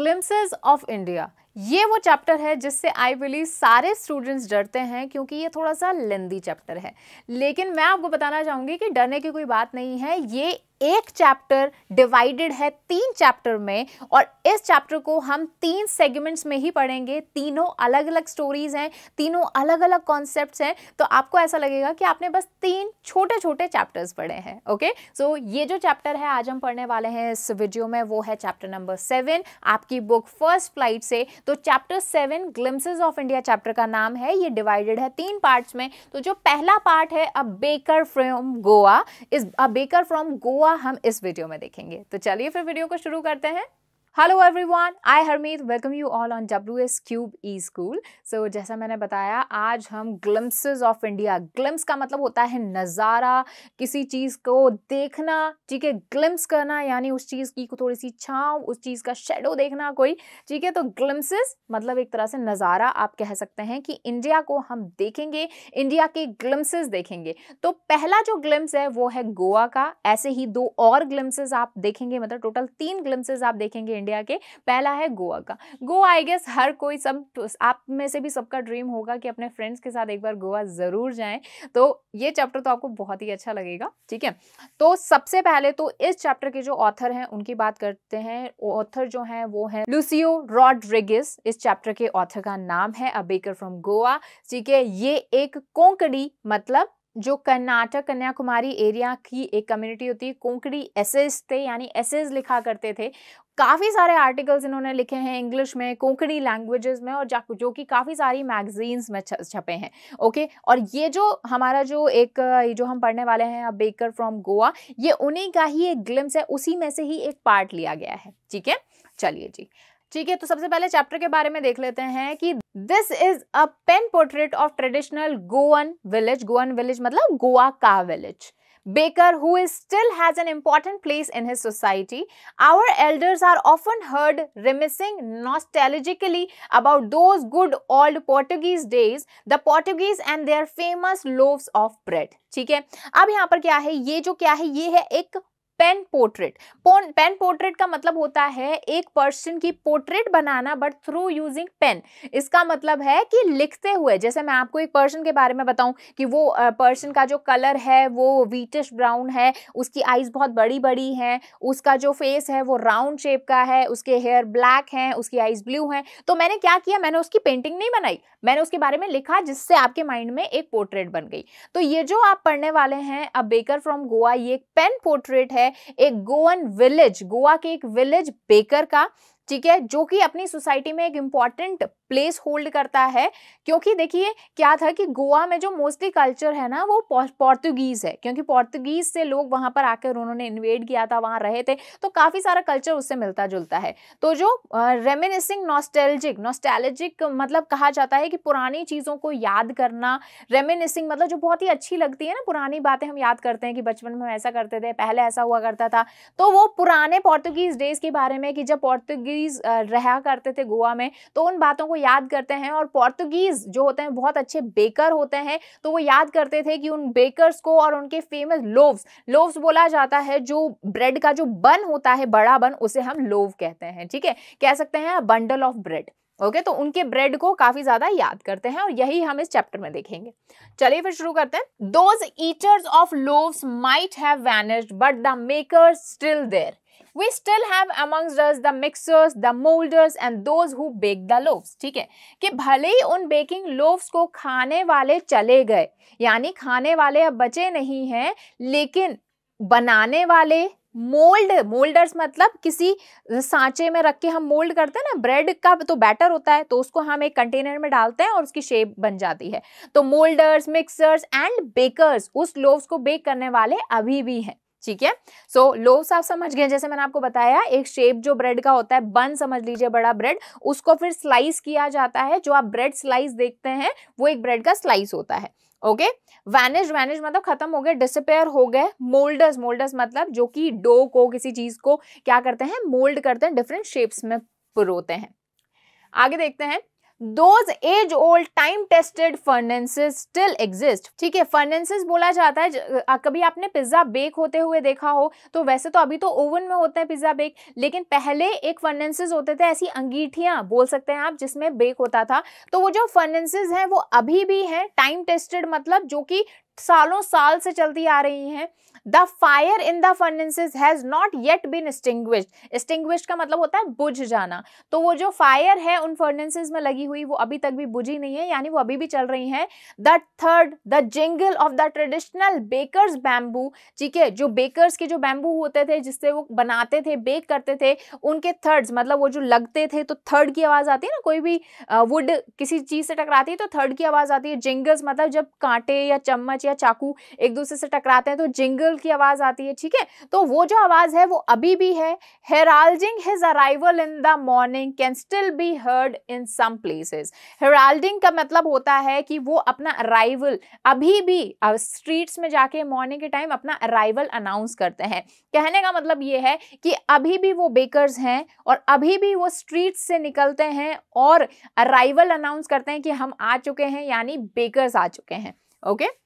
Glimpses of India ये वो chapter है जिससे आई बिलीव सारे स्टूडेंट्स डरते हैं क्योंकि ये थोड़ा सा लेंदी चैप्टर है लेकिन मैं आपको बताना चाहूँगी कि डरने की कोई बात नहीं है ये एक चैप्टर डिवाइडेड है तीन चैप्टर में और इस चैप्टर को हम तीन सेगमेंट्स में ही पढ़ेंगे तीनों अलग अलग स्टोरीज हैं तीनों अलग अलग कॉन्सेप्ट हैं तो आपको ऐसा लगेगा कि आपने बस तीन छोटे छोटे चैप्टर्स पढ़े हैं ओके सो so, ये जो चैप्टर है आज हम पढ़ने वाले हैं इस वीडियो में वो है चैप्टर नंबर सेवन आपकी बुक फर्स्ट फ्लाइट से तो chapter seven glimpses of India chapter का नाम है ये डिवाइडेड है तीन पार्ट्स में तो जो पहला पार्ट है अ बेकर फ्रॉम गोवा इस अ बेकर फ्रॉम गोवा हुआ हम इस वीडियो में देखेंगे तो चलिए फिर वीडियो को शुरू करते हैं hello everyone I Harmeet welcome you all on W S cube E school so जैसा मैंने बताया आज हम ग्लम्सेज ऑफ इंडिया ग्लम्स का मतलब होता है नज़ारा किसी चीज़ को देखना ठीक है ग्लम्स करना यानी उस चीज़ की थोड़ी सी छाँव उस चीज़ का शेडो देखना कोई ठीक है तो ग्लम्सेज मतलब एक तरह से नज़ारा आप कह सकते हैं कि इंडिया को हम देखेंगे इंडिया के ग्लम्सेज देखेंगे तो पहला जो ग्लम्स है वो है गोवा का ऐसे ही दो और ग्लम्सेज आप देखेंगे मतलब टोटल तीन ग्लम्सेज आप देखेंगे इंडिया के पहला है गोवा का गोवा आई गेस हर कोई सब आप में से भी सबका ड्रीम होगा कि अपने फ्रेंड्स के साथ एक बार गोवा ज़रूर जाएं तो ये चैप्टर तो आपको बहुत ही अच्छा लगेगा ठीक है तो सबसे पहले तो इस चैप्टर के जो ऑथर हैं उनकी बात करते हैं ऑथर जो है वो है लुसियो रॉड्रिगिस इस चैप्टर के ऑथर का नाम है अ बेकर फ्रॉम गोवा ठीक है ये एक कोंकड़ी मतलब जो कर्नाटक कन्याकुमारी एरिया की एक कम्युनिटी होती है कोंकड़ी एसेज थे यानी एसेज लिखा करते थे काफ़ी सारे आर्टिकल्स इन्होंने लिखे हैं इंग्लिश में कोंकणी लैंग्वेजेस में और जो कि काफ़ी सारी मैगजीन्स में छपे हैं ओके और ये जो हमारा जो एक ये जो हम पढ़ने वाले हैं अब बेकर फ्रॉम गोवा ये उन्हीं का ही एक ग्लिम्स है उसी में से ही एक पार्ट लिया गया है ठीक है चलिए जी ठीक है तो सबसे पहले चैप्टर के बारे में देख लेते हैं कि this is a pen portrait of traditional Goan village Goan village मतलब गोवा का village Baker, who is, still has an important place in his society. Our elders are often heard reminiscing nostalgically about those good old Portuguese days, the Portuguese and their famous loaves of bread. ठीक है अब यहाँ पर क्या है ये जो क्या है ये है एक पेन पोर्ट्रेट पेन पोर्ट्रेट का मतलब होता है एक पर्सन की पोर्ट्रेट बनाना बट थ्रू यूजिंग पेन इसका मतलब है कि लिखते हुए जैसे मैं आपको एक पर्सन के बारे में बताऊं कि वो पर्सन का जो कलर है वो वीटिश ब्राउन है उसकी आइज़ बहुत बड़ी बड़ी हैं उसका जो फेस है वो राउंड शेप का है उसके हेयर ब्लैक हैं उसकी आइज़ ब्लू हैं तो मैंने क्या किया मैंने उसकी पेंटिंग नहीं बनाई मैंने उसके बारे में लिखा जिससे आपके माइंड में एक पोर्ट्रेट बन गई तो ये जो आप पढ़ने वाले हैं अ बेकर फ्रॉम गोवा ये एक पेन पोर्ट्रेट है है एक गोवन विलेज गोवा के एक विलेज बेकर का ठीक है जो कि अपनी सोसाइटी में एक इम्पॉर्टेंट प्लेस होल्ड करता है क्योंकि देखिए क्या था कि गोवा में जो मोस्टली कल्चर है ना वो पोर्तुगीज़ है क्योंकि पोर्तुगीज़ से लोग वहाँ पर आकर उन्होंने इन्वेड किया था वहाँ रहे थे तो काफ़ी सारा कल्चर उससे मिलता जुलता है तो जो रेमिनेसिंग नॉस्टैल्जिक नॉस्टैलजिक मतलब कहा जाता है कि पुरानी चीज़ों को याद करना रेमिनेसिंग मतलब जो बहुत ही अच्छी लगती है ना पुरानी बातें हम याद करते हैं कि बचपन में हम ऐसा करते थे पहले ऐसा हुआ करता था तो वो पुराने पोर्तुगीज़ डेज़ के बारे में कि जब पोर्तुगीज़ रहा करते थे गोवा में तो उन बातों को याद करते हैं और पोर्तुगीज़ जो होते हैं बहुत अच्छे बेकर होते हैं तो वो याद करते थे कि उन बेकर्स को और उनके फेमस लोव्स लोव्स बोला जाता है जो ब्रेड का जो बन होता है बड़ा बन उसे हम लोव कहते हैं ठीक है कह सकते हैं बंडल ऑफ ब्रेड ओके तो उनके ब्रेड को काफी ज्यादा याद करते हैं और यही हम इस चैप्टर में देखेंगे चलिए फिर शुरू करते हैं those eaters of loaves might have vanished but the makers still there we still have amongst us the mixers, the molders and those who bake the loaves. ठीक है कि भले ही उन बेकिंग लोव्स को खाने वाले चले गए यानी खाने वाले अब बचे नहीं है लेकिन बनाने वाले मोल्ड मोल्डर्स मतलब किसी सांचे में रख के हम मोल्ड करते हैं ना ब्रेड का तो बैटर होता है तो उसको हम एक कंटेनर में डालते हैं और उसकी शेप बन जाती है तो मोल्डर्स मिक्सर्स एंड बेकर्स उस लोव्स को बेक करने वाले अभी भी हैं ठीक है सो लोव्स आप समझ गए जैसे मैंने आपको बताया एक शेप जो ब्रेड का होता है बन समझ लीजिए बड़ा ब्रेड उसको फिर स्लाइस किया जाता है जो आप ब्रेड स्लाइस देखते हैं वो एक ब्रेड का स्लाइस होता है ओके वैनिज वैनिज मतलब खत्म हो गए डिसपेयर हो गए मोल्डर्स मोल्डर्स मतलब जो कि डो को किसी चीज को क्या करते हैं मोल्ड करते हैं डिफरेंट शेप्स में पुरोते हैं आगे देखते हैं those age old time tested furnaces still exist ठीक है फर्नेसेस बोला जाता है कभी आपने पिज्जा बेक होते हुए देखा हो तो वैसे तो अभी तो ओवन में होते हैं पिज्जा बेक लेकिन पहले एक फर्नेसेज होते थे ऐसी अंगीठियां बोल सकते हैं आप जिसमें बेक होता था तो वो जो फर्नेसेज हैं वो अभी भी हैं टाइम टेस्टेड मतलब जो कि सालों साल से चलती आ रही हैं the fire in the furnaces has not yet been extinguished extinguished का मतलब होता है बुझ जाना तो वो जो फायर है उन फर्नेसिस में लगी हुई वो अभी तक भी बुझी नहीं है यानी वो अभी भी चल रही है द थर्ड the jingle of the traditional bakers bamboo ठीक है जो बेकर्स के जो बैम्बू होते थे जिससे वो बनाते थे बेक करते थे उनके थर्ड्स मतलब वो जो लगते थे तो थर्ड की आवाज़ आती है ना कोई भी वुड किसी चीज़ से टकराती है तो थर्ड की आवाज़ आती है जिंगल्स मतलब जब कांटे या चम्मच या चाकू एक दूसरे से टकराते हैं तो जिंगल की आवाज़ आती है ठीक है तो वो जो आवाज़ है वो अभी भी है heralding his arrival in the morning can still be heard in some places heralding का मतलब होता है कि वो अपना अराइवल अभी भी स्ट्रीट्स में जाके मॉर्निंग के टाइम अपना अराइवल अनाउंस करते हैं कहने का मतलब ये है कि अभी भी वो बेकर्स हैं और अभी भी वो स्ट्रीट्स से निकलते हैं और अराइवल अनाउंस करते हैं कि हम आ चुके हैं यानी बेकर्स आ चुके हैं ओके okay?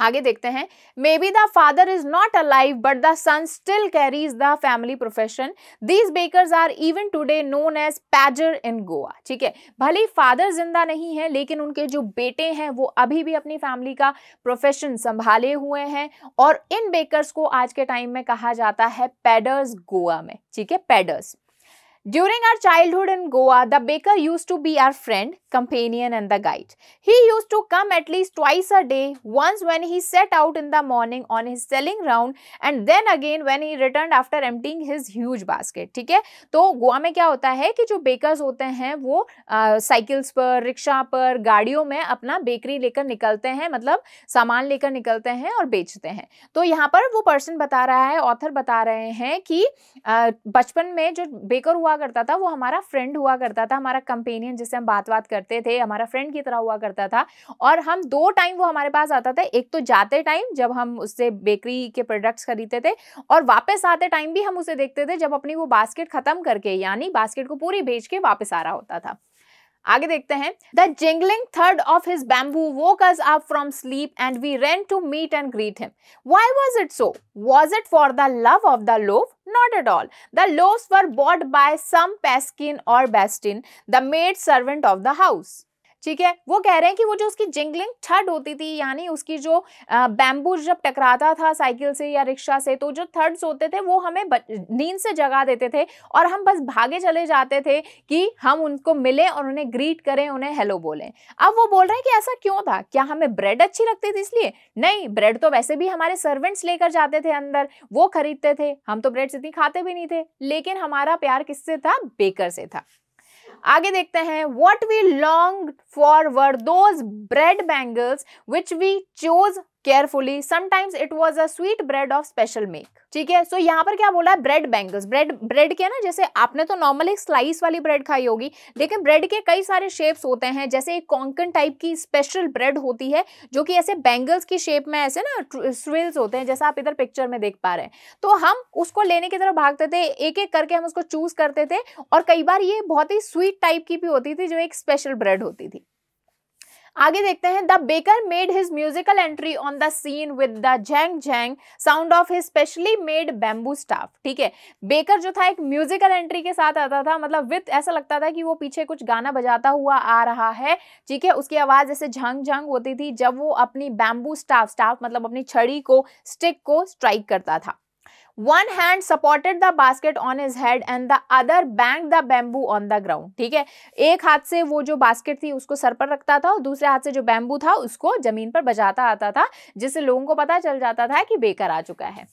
आगे देखते हैं maybe the father is not alive but the son still carries the family profession these bakers are even today known as pader in Goa ठीक है भले फादर जिंदा नहीं है लेकिन उनके जो बेटे हैं वो अभी भी अपनी फैमिली का प्रोफेशन संभाले हुए हैं और इन बेकर्स को आज के टाइम में कहा जाता है पैडर्स गोवा में ठीक है paders During our childhood in Goa, the baker used to be our friend, companion and the guide. He used to come at least twice a day, once when he set out in the morning on his selling round and then again when he returned after emptying his huge basket. ठीक है तो गोवा में क्या होता है कि जो bakers होते हैं वो साइकिल्स पर रिक्शा पर गाड़ियों में अपना बेकरी लेकर निकलते हैं मतलब सामान लेकर निकलते हैं और बेचते हैं तो यहाँ पर वो पर्सन बता रहा है ऑथर बता रहे हैं कि बचपन में जो बेकर हुआ हुआ करता था वो हमारा फ्रेंड हुआ करता था हमारा कंपेनियन जिससे हम बात बात करते थे हमारा फ्रेंड की तरह हुआ करता था और हम दो टाइम वो हमारे पास आता था एक तो जाते टाइम जब हम उससे बेकरी के प्रोडक्ट्स खरीदते थे और वापस आते टाइम भी हम उसे देखते थे जब अपनी वो बास्केट ख़त्म करके यानी बास्केट को पूरी बेच के वापस आ रहा होता था आगे देखते हैं द जिंगलिंग थर्ड of his bamboo woke us up from sleep and we ran to meet and greet him why was it so was it for the love of the loaf Not at all. The loaves were bought by some pasquin or bastin, the maid servant of the house. ठीक है वो कह रहे हैं कि वो जो उसकी जिंगलिंग थर्ड होती थी यानी उसकी जो बैम्बू जब टकराता था साइकिल से या रिक्शा से तो जो थर्ड्स होते थे वो हमें नींद से जगा देते थे और हम बस भागे चले जाते थे कि हम उनको मिलें और उन्हें ग्रीट करें उन्हें हेलो बोलें अब वो बोल रहे हैं कि ऐसा क्यों था क्या हमें ब्रेड अच्छी लगती थी इसलिए नहीं ब्रेड तो वैसे भी हमारे सर्वेंट्स लेकर जाते थे अंदर वो खरीदते थे हम तो ब्रेड इतनी खाते भी नहीं थे लेकिन हमारा प्यार किससे था बेकर से था आगे देखते हैं what we long for were those bread bangles which we chose carefully sometimes it was a sweet bread of special make ठीक है सो यहाँ पर क्या बोला है ब्रेड बैंगल्स ब्रेड ब्रेड के ना जैसे आपने तो नॉर्मल एक स्लाइस वाली ब्रेड खाई होगी लेकिन ब्रेड के कई सारे शेप्स होते हैं जैसे एक कॉन्कन टाइप की स्पेशल ब्रेड होती है जो कि ऐसे बैंगल्स की शेप में ऐसे ना स्विल्स होते हैं जैसा आप इधर पिक्चर में देख पा रहे हैं तो हम उसको लेने की तरफ भागते थे एक एक करके हम उसको चूज करते थे और कई बार ये बहुत ही स्वीट टाइप की भी होती थी जो एक स्पेशल ब्रेड होती थी आगे देखते हैं the baker made his musical entry on the scene with the जैंग जैंग sound of his specially made bamboo staff ठीक है बेकर जो था एक म्यूजिकल एंट्री के साथ आता था मतलब विथ ऐसा लगता था कि वो पीछे कुछ गाना बजाता हुआ आ रहा है ठीक है उसकी आवाज़ ऐसे झंग झंग होती थी जब वो अपनी बैम्बू स्टाफ स्टाफ मतलब अपनी छड़ी को स्टिक को स्ट्राइक करता था one hand supported the basket on his head and the other banged the bamboo on the ground ठीक है एक हाथ से वो जो बास्केट थी उसको सर पर रखता था और दूसरे हाथ से जो बैम्बू था उसको जमीन पर बजाता आता था जिससे लोगों को पता चल जाता था कि बेकर आ चुका है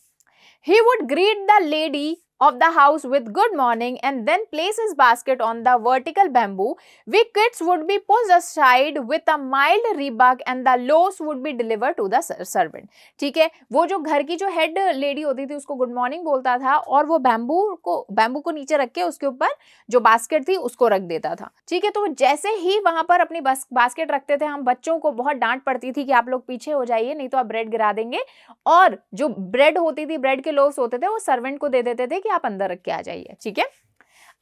he would greet the lady of the house with good morning and then place his basket on the vertical bamboo, we kids would be pushed aside with a mild rebuck and the loaves would be delivered to the servant. ठीक है वो जो घर की जो head lady होती थी उसको गुड मॉर्निंग बोलता था और वो बैम्बू को बैम्बू को नीचे रख के उसके ऊपर जो बास्केट थी उसको रख देता था ठीक है तो जैसे ही वहां पर अपनी बस, बास्केट रखते थे हम बच्चों को बहुत डांट पड़ती थी कि आप लोग पीछे हो जाइए नहीं तो आप ब्रेड गिरा देंगे और जो ब्रेड होती थी ब्रेड के लोव्स होते थे वो सर्वेंट को दे देते थे कि कि आप अंदर रख के आ जाइए ठीक है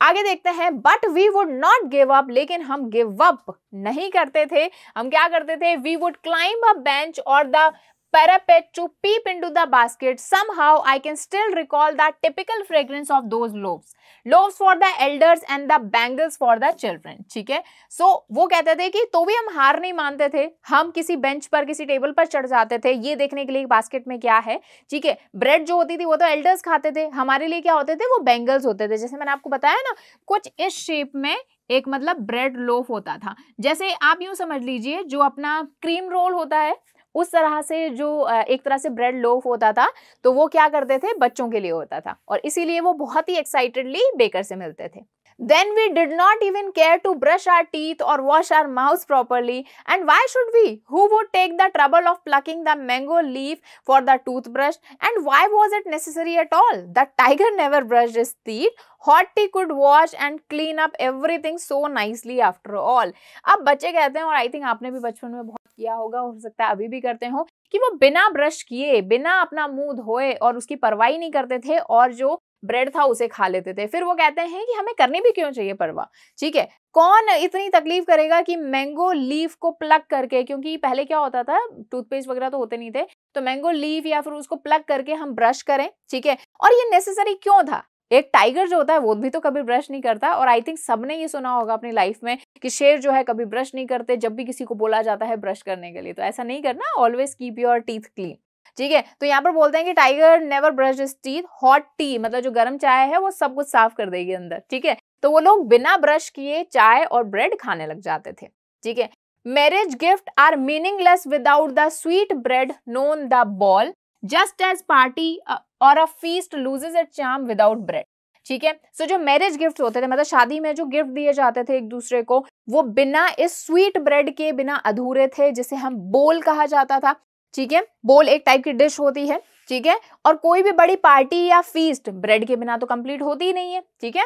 आगे देखते हैं but we would not give up लेकिन हम गिव अप नहीं करते थे हम क्या करते थे we would climb a bench or the parapet to peep into the basket, somehow I can still recall the typical fragrance of those loaves. Loaves for the elders and the bangles for the children. ठीक है सो so, वो कहते थे कि तो भी हम हार नहीं मानते थे हम किसी बेंच पर किसी टेबल पर चढ़ जाते थे ये देखने के लिए बास्केट में क्या है ठीक है ब्रेड जो होती थी वो तो एल्डर्स खाते थे हमारे लिए क्या होते थे वो बैंगल्स होते थे जैसे मैंने आपको बताया ना कुछ इस शेप में एक मतलब ब्रेड लोफ होता था जैसे आप यूं समझ लीजिए जो अपना क्रीम रोल होता है उस तरह से जो एक तरह से ब्रेड लोफ होता था तो वो क्या करते थे बच्चों के लिए होता था और इसीलिए वो बहुत ही एक्साइटेडली बेकर से मिलते थे then we did not even care to brush our teeth or wash our mouth properly and why should we who would take the trouble of plucking the mango leaf for the toothbrush and why was it necessary at all the tiger never brush his teeth hot tea could wash and clean up everything so nicely after all अब बच्चे कहते हैं और I think आपने भी बचपन में बहुत किया होगा हो सकता है अभी भी करते हो कि वो बिना ब्रश किए बिना अपना मुंह धोए और उसकी परवाही नहीं करते थे और जो ब्रेड था उसे खा लेते थे फिर वो कहते हैं कि हमें करनी भी क्यों चाहिए परवाह ठीक है कौन इतनी तकलीफ करेगा कि मैंगो लीफ को प्लग करके क्योंकि पहले क्या होता था टूथपेस्ट वगैरह तो होते नहीं थे तो मैंगो लीफ या फिर उसको प्लग करके हम ब्रश करें ठीक है और ये नेसेसरी क्यों था एक टाइगर जो होता है वो भी तो कभी ब्रश नहीं करता और आई थिंक सबने ये सुना होगा अपनी लाइफ में कि शेर जो है कभी ब्रश नहीं करते जब भी किसी को बोला जाता है ब्रश करने के लिए तो ऐसा नहीं करना always keep your teeth clean ठीक है तो यहाँ पर बोलते हैं कि tiger never brush teeth hot tea मतलब जो गर्म चाय है वो सब कुछ साफ कर देगी अंदर ठीक है तो वो लोग बिना ब्रश किए चाय और ब्रेड खाने लग जाते थे ठीक है marriage gift are meaningless without the sweet bread known the bol just as party or a feast loses it charm without bread ठीक है सो जो मैरिज गिफ्ट होते थे मतलब शादी में जो गिफ्ट दिए जाते थे एक दूसरे को वो बिना इस स्वीट ब्रेड के बिना अधूरे थे जिसे हम बोल कहा जाता था ठीक है बोल एक टाइप की डिश होती है ठीक है और कोई भी बड़ी पार्टी या फीस्ट ब्रेड के बिना तो कंप्लीट होती ही नहीं है ठीक है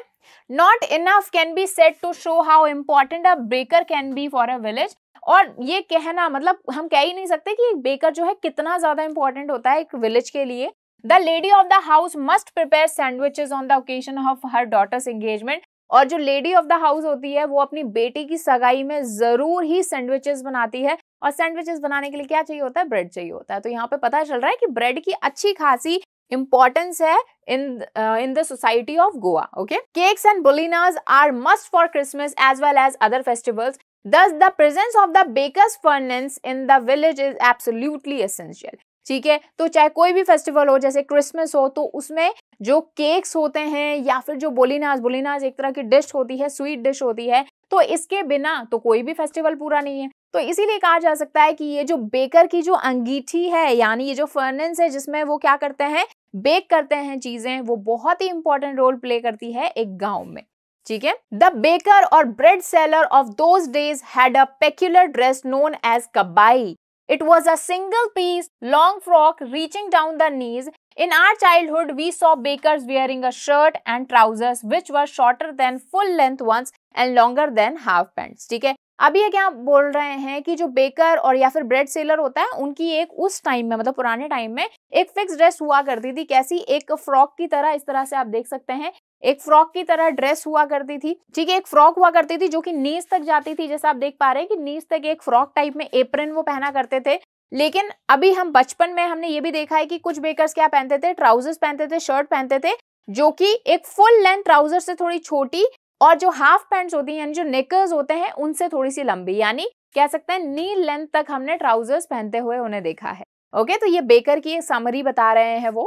not enough can be said to show how important a baker can be for a village और ये कहना मतलब हम कह ही नहीं सकते कि एक बेकर जो है कितना ज़्यादा इंपॉर्टेंट होता है एक विलेज के लिए the lady of the house must prepare sandwiches on the occasion of her daughter's engagement और जो लेडी ऑफ द हाउस होती है वो अपनी बेटी की सगाई में ज़रूर ही सैंडविचेस बनाती है और सैंडविचेस बनाने के लिए क्या चाहिए होता है ब्रेड चाहिए होता है तो यहाँ पे पता चल रहा है कि ब्रेड की अच्छी खासी इंपॉर्टेंस है in in the society of Goa okay cakes and and are must for Christmas as well as other festivals thus the presence of the bakers furnace in the village is absolutely essential ठीक है तो चाहे कोई भी festival हो जैसे Christmas हो तो उसमें जो केक्स होते हैं या फिर जो बोलीनाज बोलीनाज एक तरह की डिश होती है स्वीट डिश होती है तो इसके बिना तो कोई भी फेस्टिवल पूरा नहीं है तो इसीलिए कहा जा सकता है कि ये जो बेकर की जो अंगीठी है यानी ये जो फर्नेंस है जिसमें वो क्या करते हैं बेक करते हैं चीज़ें वो बहुत ही इंपॉर्टेंट रोल प्ले करती है एक गाँव में ठीक है the baker or bread seller of those days had a peculiar dress known as kabai It was a single piece long frock reaching down the knees. In our childhood, we saw bakers wearing a shirt and trousers which were shorter than full length ones and longer than half pants. ठीक है अब ये क्या बोल रहे हैं कि जो बेकर और या फिर ब्रेड सेलर होता है उनकी एक उस टाइम में मतलब पुराने टाइम में एक फिक्स ड्रेस हुआ करती थी कैसी एक फ्रॉक की तरह इस तरह से आप देख सकते हैं एक फ्रॉक की तरह ड्रेस हुआ करती थी ठीक है एक फ्रॉक हुआ करती थी जो कि नीज तक जाती थी जैसे आप देख पा रहे हैं कि नीज तक एक फ्रॉक टाइप में एप्रन वो पहना करते थे लेकिन अभी हम बचपन में हमने ये भी देखा है कि कुछ बेकर्स क्या पहनते थे ट्राउजर्स पहनते थे शर्ट पहनते थे जो कि एक फुल लेंथ ट्राउजर से थोड़ी छोटी और जो हाफ पैंट्स होती हैं यानी जो नेकर्स होते हैं उनसे थोड़ी सी लंबी यानी कह सकते हैं नी लेंथ तक हमने ट्राउजर्स पहनते हुए उन्हें देखा है ओके तो ये बेकर की एक समरी बता रहे हैं वो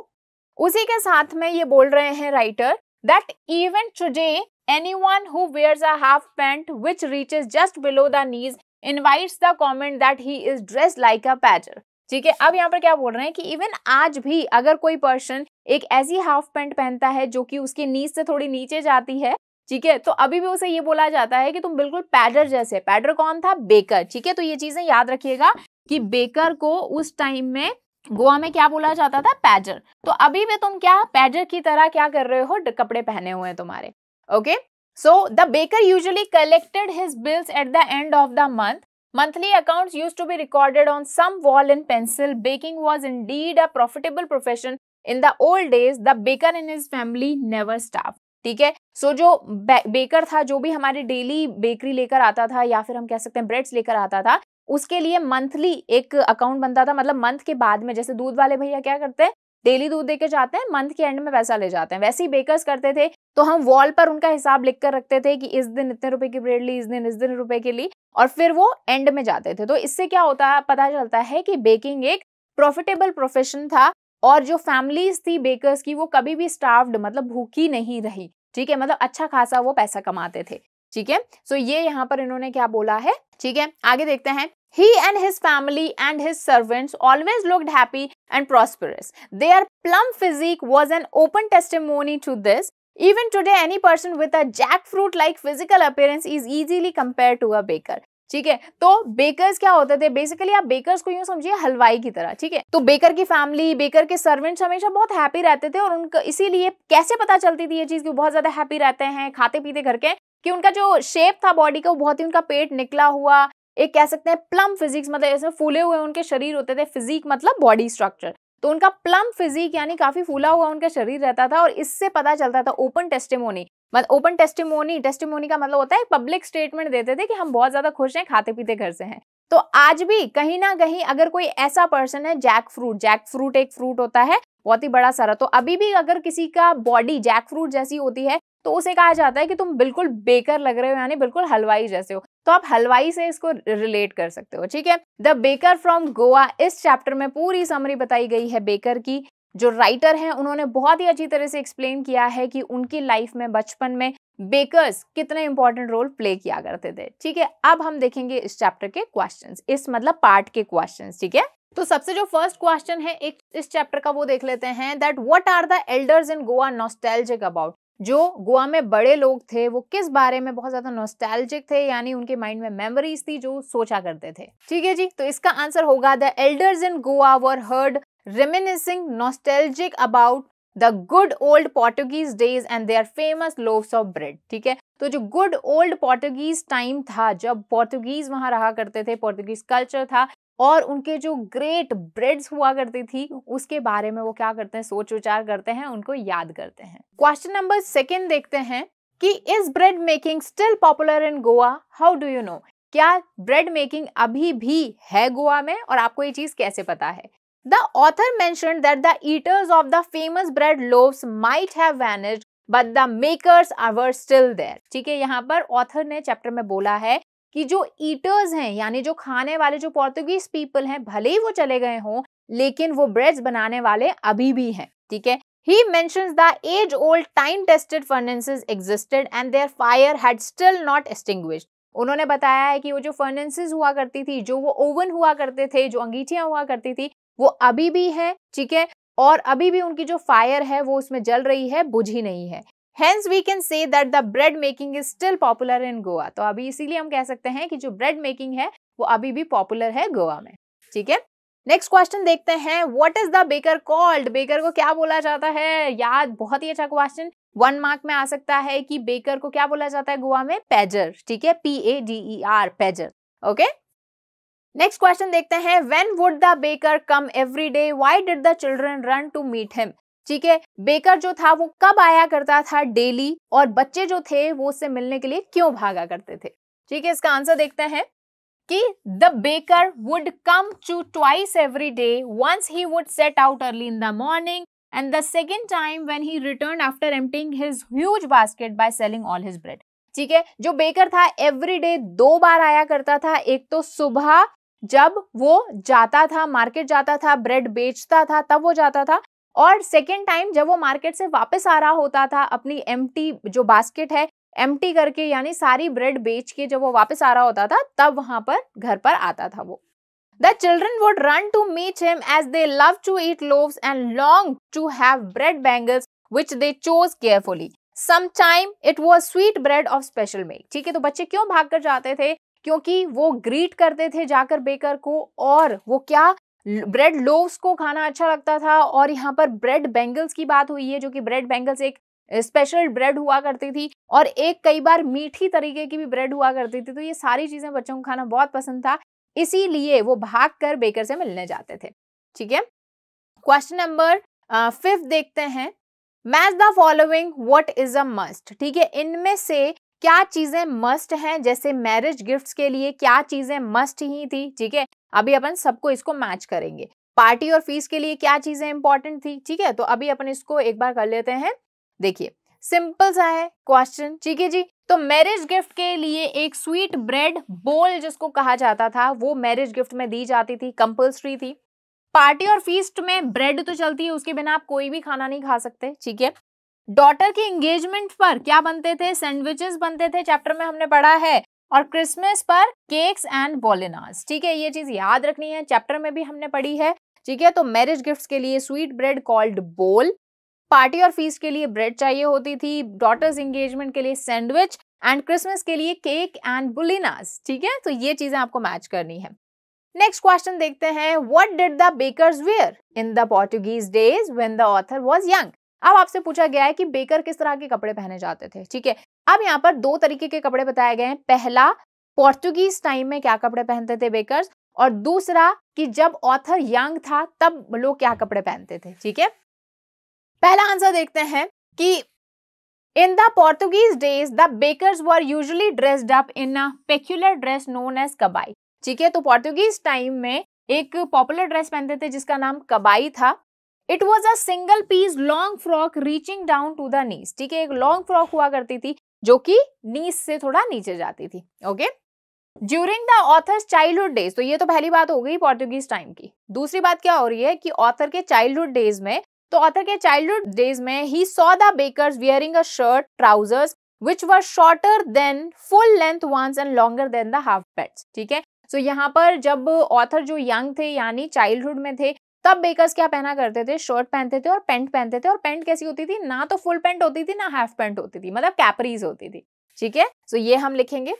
उसी के साथ में ये बोल रहे हैं writer that even one anyone who wears a half pant which reaches just below the knees invites the comment that he is dress like a badger ठीक है अब यहाँ पर क्या बोल रहे हैं कि इवन आज भी अगर कोई पर्सन एक ऐसी हाफ पैंट पहनता है जो कि उसकी नीज से थोड़ी नीचे जाती है ठीक है तो अभी भी उसे ये बोला जाता है कि तुम बिल्कुल पैडर जैसे पैडर कौन था बेकर ठीक है तो ये चीजें याद रखिएगा कि बेकर को उस टाइम में गोवा में क्या बोला जाता था पैजर तो अभी भी तुम क्या पैजर की तरह क्या कर रहे हो कपड़े पहने हुए हैं तुम्हारे okay so the baker usually collected his bills at the end of the month monthly account used to be recorded on some wall in pencil baking was indeed a profitable profession in the old days the baker in his family never starved ठीक है सो जो baker था जो भी हमारे daily bakery लेकर आता था या फिर हम कह सकते हैं ब्रेड्स लेकर आता था उसके लिए मंथली एक अकाउंट बनता था मतलब मंथ के बाद में जैसे दूध वाले भैया क्या करते हैं डेली दूध देके जाते हैं मंथ के एंड में पैसा ले जाते हैं वैसे ही बेकर्स करते थे तो हम वॉल पर उनका हिसाब लिख कर रखते थे कि इस दिन इतने रुपए की ब्रेड ली इस दिन इस दिन रुपए की ली और फिर वो एंड में जाते थे तो इससे क्या होता है पता चलता है कि बेकिंग एक प्रॉफिटेबल प्रोफेशन था और जो फैमिलीज थी बेकर्स की वो कभी भी स्टाफ्ड मतलब भूखी नहीं रही ठीक है मतलब अच्छा खासा वो पैसा कमाते थे ठीक है सो ये यहाँ पर इन्होंने क्या बोला है ठीक है आगे देखते हैं He and his family and his servants always looked happy and prosperous. Their plump physique was an open testimony to this. Even today, any person with a jackfruit like physical appearance is easily compared to a baker. ठीक है तो bakers क्या होते थे basically आप bakers को यूं समझिए हलवाई की तरह ठीक है तो बेकर की फैमिली बेकर के सर्वेंट्स हमेशा बहुत हैप्पी रहते थे और उनका इसीलिए कैसे पता चलती थी ये चीज़ की बहुत ज़्यादा हैप्पी रहते हैं खाते पीते घर के कि उनका जो शेप था बॉडी का वो बहुत ही उनका पेट निकला हुआ एक कह सकते हैं प्लम फिजिक्स मतलब इसमें फूले हुए उनके शरीर होते थे फिजिक मतलब बॉडी स्ट्रक्चर तो उनका प्लम फिजिक यानी काफी फूला हुआ उनका शरीर रहता था और इससे पता चलता था ओपन टेस्टिमोनी मतलब ओपन टेस्टिमोनी टेस्टिमोनी का मतलब होता है पब्लिक स्टेटमेंट देते थे कि हम बहुत ज्यादा खुश हैं खाते पीते घर से हैं तो आज भी कहीं ना कहीं अगर कोई ऐसा पर्सन है जैक फ्रूट जैक फ्रूट एक फ्रूट होता है बहुत ही बड़ा सारा तो अभी भी अगर किसी का बॉडी जैक फ्रूट जैसी होती है तो उसे कहा जाता है कि तुम बिल्कुल बेकर लग रहे हो यानी बिल्कुल हलवाई जैसे हो तो आप हलवाई से इसको रिलेट कर सकते हो ठीक है द बेकर फ्रॉम गोवा इस चैप्टर में पूरी समरी बताई गई है बेकर की जो राइटर हैं उन्होंने बहुत ही अच्छी तरह से एक्सप्लेन किया है कि उनकी लाइफ में बचपन में बेकर्स कितने इंपॉर्टेंट रोल प्ले किया करते थे ठीक है अब हम देखेंगे इस चैप्टर के क्वेश्चंस इस मतलब पार्ट के क्वेश्चंस ठीक है तो सबसे जो फर्स्ट क्वेश्चन है एक इस चैप्टर का वो देख लेते हैं that what are the elders in Goa nostalgic about जो गोवा में बड़े लोग थे वो किस बारे में बहुत ज्यादा नोस्टेलजिक थे यानी उनके माइंड में मेमोरीज थी जो सोचा करते थे ठीक है जी तो इसका आंसर होगा the elders in Goa were heard reminiscing nostalgic about the good old Portuguese days and their famous famous of bread theek ठीक है तो जो गुड ओल्ड पोर्टुगीज टाइम था जब पोर्टुगीज raha रहा करते थे पोर्टुगीज कल्चर था और उनके जो ग्रेट ब्रेड्स हुआ करती थी उसके बारे में वो क्या करते हैं सोच विचार करते हैं उनको याद करते हैं क्वेश्चन नंबर सेकेंड देखते हैं कि is bread making still popular in Goa how do you know क्या ब्रेड मेकिंग अभी भी है गोवा में और आपको ये चीज़ कैसे पता है The author mentioned that the eaters of the famous bread loaves might have vanished, but the makers were still there. ठीक है यहाँ पर ऑथर ने चैप्टर में बोला है कि जो ईटर्स हैं यानी जो खाने वाले जो पोर्तुगीज पीपल हैं भले ही वो चले गए हों लेकिन वो ब्रेड्स बनाने वाले अभी भी हैं ठीक है He mentions the age old time tested furnaces existed and their fire had still not extinguished. उन्होंने बताया है कि वो जो फर्नेसेस हुआ करती थी जो वो ओवन हुआ करते थे जो अंगीठियां हुआ करती थी वो अभी भी है ठीक है और अभी भी उनकी जो फायर है वो उसमें जल रही है बुझी नहीं है hence we can say that the bread making is still popular in Goa तो अभी इसीलिए हम कह सकते हैं कि जो ब्रेड मेकिंग है वो अभी भी पॉपुलर है गोवा में ठीक है नेक्स्ट क्वेश्चन देखते हैं what is the baker called baker को क्या बोला जाता है याद बहुत ही अच्छा क्वेश्चन वन मार्क में आ सकता है कि बेकर को क्या बोला जाता है गोवा में पेजर ठीक है P A D E R पेजर ओके नेक्स्ट क्वेश्चन देखते हैं when would the baker come every day why did the children run to meet him ठीक है बेकर जो था वो कब आया करता था डेली और बच्चे जो थे वो उससे मिलने के लिए क्यों भागा करते थे ठीक है इसका आंसर देखते हैं कि the baker would come to twice every day once he would set out early in the morning and the second time when he return after emptying his huge basket by selling all his bread ठीक है जो baker था every day दो बार आया करता था एक तो सुबह जब वो जाता था मार्केट जाता था ब्रेड बेचता था तब वो जाता था और सेकेंड टाइम जब वो मार्केट से वापस आ रहा होता था अपनी एम जो बास्केट है एम करके यानी सारी ब्रेड बेच के जब वो वापस आ रहा होता था तब वहां पर घर पर आता था वो the children would run to meet him as they love to eat loaf and long to have bread bangles which they chose carefully sometime it was sweet bread of special make ठीक है तो बच्चे क्यों भाग कर जाते थे क्योंकि वो ग्रीट करते थे जाकर बेकर को और वो क्या ब्रेड लोव्स को खाना अच्छा लगता था और यहाँ पर ब्रेड बैंगल्स की बात हुई है जो कि ब्रेड बैंगल्स एक स्पेशल ब्रेड हुआ करती थी और एक कई बार मीठी तरीके की भी ब्रेड हुआ करती थी तो ये सारी चीज़ें बच्चों को खाना बहुत पसंद था इसीलिए वो भाग कर बेकर से मिलने जाते थे ठीक है क्वेश्चन नंबर फिफ्थ देखते हैं match the following what is a must ठीक है इनमें से क्या चीज़ें मस्ट हैं जैसे मैरिज गिफ्ट्स के लिए क्या चीज़ें मस्ट ही थी ठीक है अभी अपन सबको इसको मैच करेंगे पार्टी और फीस के लिए क्या चीज़ें इंपॉर्टेंट थी ठीक है तो अभी अपन इसको एक बार कर लेते हैं देखिए सिंपल सा है क्वेश्चन ठीक है जी तो मैरिज गिफ्ट के लिए एक स्वीट ब्रेड बोल जिसको कहा जाता था वो मैरिज गिफ्ट में दी जाती थी कंपल्सरी थी पार्टी और फीस्ट में ब्रेड तो चलती है उसके बिना आप कोई भी खाना नहीं खा सकते ठीक है डॉटर की एंगेजमेंट पर क्या बनते थे सैंडविचेस बनते थे चैप्टर में हमने पढ़ा है और क्रिसमस पर केक्स एंड बोलिनास ठीक है ये चीज याद रखनी है चैप्टर में भी हमने पढ़ी है ठीक है तो मैरिज गिफ्ट्स के लिए स्वीट ब्रेड कॉल्ड बोल पार्टी और फीस के लिए ब्रेड चाहिए होती थी डॉटर्स एंगेजमेंट के लिए सैंडविच एंड क्रिसमस के लिए केक एंड बुलिनास ठीक है तो ये चीजें आपको मैच करनी है नेक्स्ट क्वेश्चन देखते हैं what did the bakers wear in the Portuguese days when the author was young अब आपसे पूछा गया है कि बेकर किस तरह के कपड़े पहने जाते थे ठीक है अब यहाँ पर दो तरीके के कपड़े बताए गए हैं पहला पोर्तुगीज टाइम में क्या कपड़े पहनते थे बेकर्स और दूसरा कि जब ऑथर यंग था तब लोग क्या कपड़े पहनते थे ठीक है पहला आंसर देखते हैं कि in the Portuguese days the bakers were usually dressed up in a peculiar dress known as कबाई ठीक है तो पोर्तुगीज टाइम में एक पॉपुलर ड्रेस पहनते थे जिसका नाम कबाई था it was a single piece long frock reaching down to the knees ठीक है एक लॉन्ग फ्रॉक हुआ करती थी जो कि नीस से थोड़ा नीचे जाती थी okay during the author's childhood days तो ये तो पहली बात हो गई पोर्टुगीज टाइम की दूसरी बात क्या हो रही है कि ऑथर के चाइल्डहुड डेज में तो ऑथर के चाइल्डहुड डेज में ही saw the bakers wearing a shirt trousers which were shorter than full length ones and longer than the half pants ठीक है सो so, यहाँ पर जब ऑथर जो यंग थे यानी चाइल्डहुड में थे तब बेकर्स क्या पहना करते थे शर्ट पहनते थे और पेंट पहनते थे और पेंट कैसी होती थी ना तो फुल पेंट होती थी ना हाफ पेंट होती थी मतलब कैपरीज होती थी ठीक है सो ये हम लिखेंगे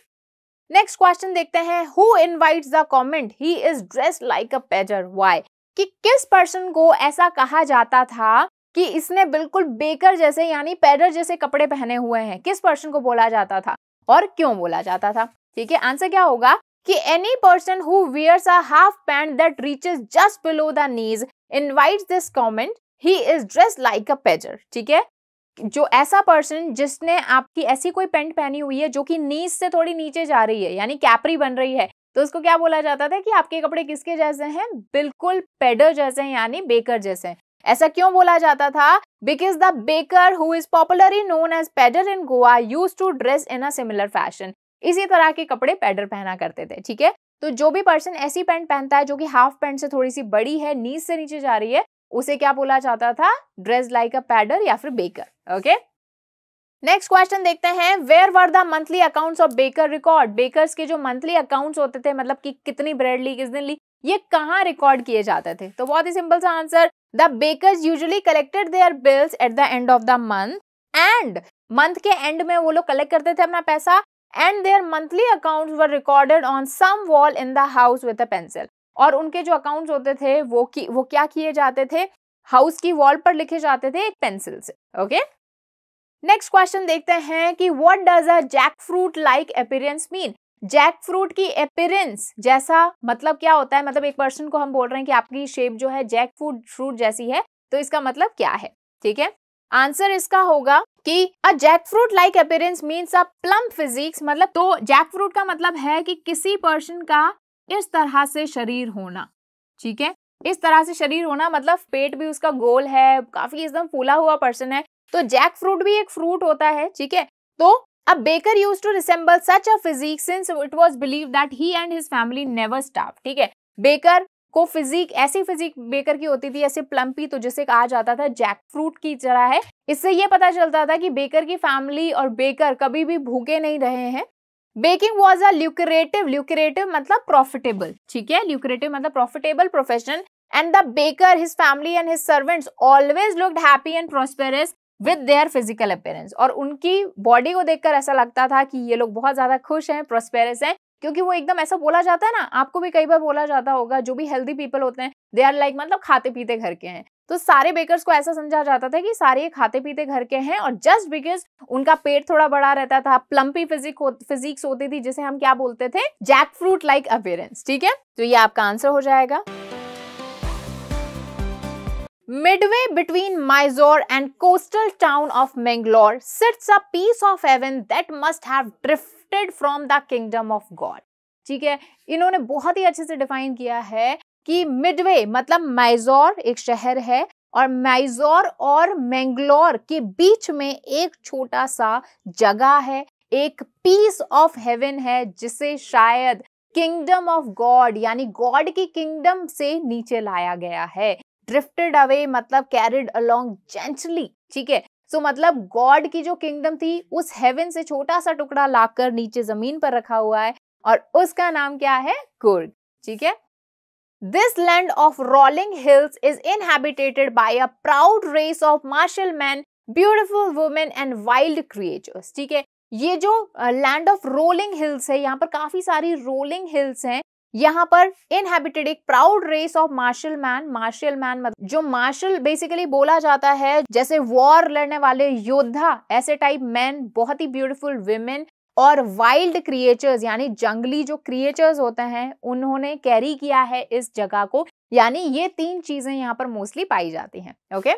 नेक्स्ट क्वेश्चन देखते हैं who invites the comment he is dress like a पेजर वाई कि किस पर्सन को ऐसा कहा जाता था कि इसने बिल्कुल बेकर जैसे यानी पेडर जैसे कपड़े पहने हुए हैं किस पर्सन को बोला जाता था और क्यों बोला जाता था ठीक है आंसर क्या होगा कि any person who wears a half pant that reaches just below the knees invites this comment he is dress like a पेजर ठीक है जो ऐसा पर्सन जिसने आपकी ऐसी कोई पेंट पहनी हुई है जो कि नीज से थोड़ी नीचे जा रही है यानी कैपरी बन रही है तो उसको क्या बोला जाता था कि आपके कपड़े किसके जैसे हैं बिल्कुल पेडर जैसे हैं यानी बेकर जैसे हैं ऐसा क्यों बोला जाता था because the baker who is popularly known as पेडर in Goa use to dress in a similar fashion इसी तरह के कपड़े पैडर पहना करते थे ठीक है तो जो भी पर्सन ऐसी पैंट पहनता है जो कि हाफ पैंट से थोड़ी सी बड़ी है नीज से नीचे जा रही है उसे क्या बोला जाता था ड्रेस लाइक अ पैडर या फिर बेकर ओके नेक्स्ट क्वेश्चन देखते हैं where were the monthly accounts of baker recorded bakers के जो मंथली अकाउंट्स होते थे मतलब कि कितनी ब्रेड ली किस दिन ली ये कहाँ रिकॉर्ड किए जाते थे तो बहुत ही सिंपल सा answer the bakers usually collected their bills at the end of the month and month के एंड में वो लोग कलेक्ट करते थे अपना पैसा and their monthly account were recorded on some wall in the house with a pencil और उनके जो अकाउंट्स होते थे वो की वो क्या किए जाते थे हाउस की वॉल पर लिखे जाते थे एक पेंसिल से ओके नेक्स्ट क्वेश्चन देखते हैं कि what does a jack fruit like appearance mean jack fruit की अपीयरेंस जैसा मतलब क्या होता है मतलब एक पर्सन को हम बोल रहे हैं कि आपकी शेप जो है जैक फ्रूट फ्रूट जैसी है तो इसका मतलब क्या है ठीक है आंसर इसका होगा कि a jackfruit like appearance means a plump physique मतलब तो जैकफ्रूट का मतलब है कि किसी पर्सन का इस तरह से शरीर होना ठीक है इस तरह से शरीर होना मतलब पेट भी उसका गोल है काफी एकदम फूला हुआ पर्सन है तो जैक फ्रूट भी एक फ्रूट होता है ठीक है तो अब baker use to resemble such a physique since it was believe that he and his family never starved ठीक है बेकर को फिजिक ऐसी फिजिक बेकर की होती थी ऐसे प्लम्पी तो जिसे कहा जाता था जैक फ्रूट की तरह है इससे ये पता चलता था कि बेकर की फैमिली और बेकर कभी भी भूखे नहीं रहे हैं baking was a lucrative lucrative मतलब प्रॉफिटेबल ठीक है ल्यूक्रेटिव मतलब profitable profession and the baker his family and his servants always looked happy and prosperous with their physical appearance और उनकी बॉडी को देखकर ऐसा लगता था कि ये लोग बहुत ज्यादा खुश हैं प्रोस्पेरस हैं क्योंकि वो एकदम ऐसा बोला जाता है ना आपको भी कई बार बोला जाता होगा जो भी हेल्दी पीपल होते हैं दे आर लाइक मतलब खाते पीते घर के हैं तो सारे बेकर्स को ऐसा समझा जाता था कि सारे ये खाते पीते घर के हैं और जस्ट बिकॉज उनका पेट थोड़ा बड़ा रहता था प्लम्पी फिजिक हो, फिजिक्स होती थी जिसे हम क्या बोलते थे जैक फ्रूट लाइक अपेयरेंस ठीक है तो ये आपका आंसर हो जाएगा midway between Mysore and coastal town of Mangalore sits a piece of heaven that must have drift drifted from the kingdom of God ठीक है इन्होंने बहुत ही अच्छे से डिफाइन किया है कि मिडवे मतलब मैजोर एक शहर है और मैजोर और मैंगलोर के बीच में एक छोटा सा जगह है एक पीस ऑफ हेवन है जिसे शायद किंगडम ऑफ गॉड यानी गॉड की किंगडम से नीचे लाया गया है ड्रिफ्टेड अवे मतलब कैरिड अलोंग जेंटली ठीक है सो मतलब गॉड की जो किंगडम थी उस हेवन से छोटा सा टुकड़ा लाकर नीचे जमीन पर रखा हुआ है और उसका नाम क्या है कुर्ग ठीक है this land of rolling hills is inhabited by a proud race of martial men beautiful women and wild creatures ठीक है ये जो लैंड ऑफ रोलिंग हिल्स है यहाँ पर काफी सारी रोलिंग हिल्स हैं यहाँ पर इनहेबिटेड एक proud race of martial men martial men मतलब जो मार्शल बेसिकली बोला जाता है जैसे वॉर लड़ने वाले योद्धा ऐसे टाइप मैन बहुत ही ब्यूटीफुल वुमेन और वाइल्ड क्रिएचर्स यानी जंगली जो क्रिएचर्स होते हैं उन्होंने कैरी किया है इस जगह को यानी ये तीन चीजें यहाँ पर मोस्टली पाई जाती हैं ओके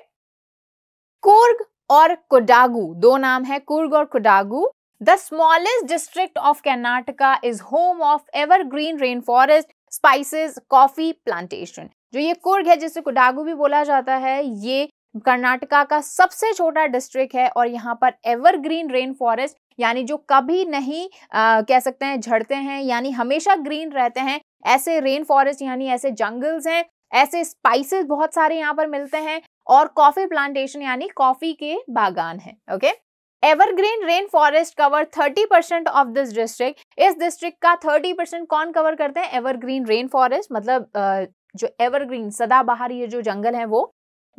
कुर्ग और कुडागू दो नाम है कुर्ग और कुडागू The smallest district of Karnataka is home of evergreen rainforest, spices, coffee plantation. जो ये कुर्ग है जिसे कुडागू भी बोला जाता है ये कर्नाटका का सबसे छोटा डिस्ट्रिक्ट है और यहाँ पर एवरग्रीन रेन फॉरेस्ट यानी जो कभी नहीं आ, कह सकते हैं झड़ते हैं यानी हमेशा ग्रीन रहते हैं ऐसे रेन फॉरेस्ट यानी ऐसे जंगल्स हैं ऐसे स्पाइसेस बहुत सारे यहाँ पर मिलते हैं और कॉफ़ी प्लांटेशन यानी कॉफ़ी के बागान हैं okay evergreen rain forest cover 30 percent of this district इस डिस्ट्रिक्ट का 30 परसेंट कौन कवर करते हैं एवरग्रीन रेन फॉरेस्ट मतलब जो एवरग्रीन सदाबहार ये जो जंगल है वो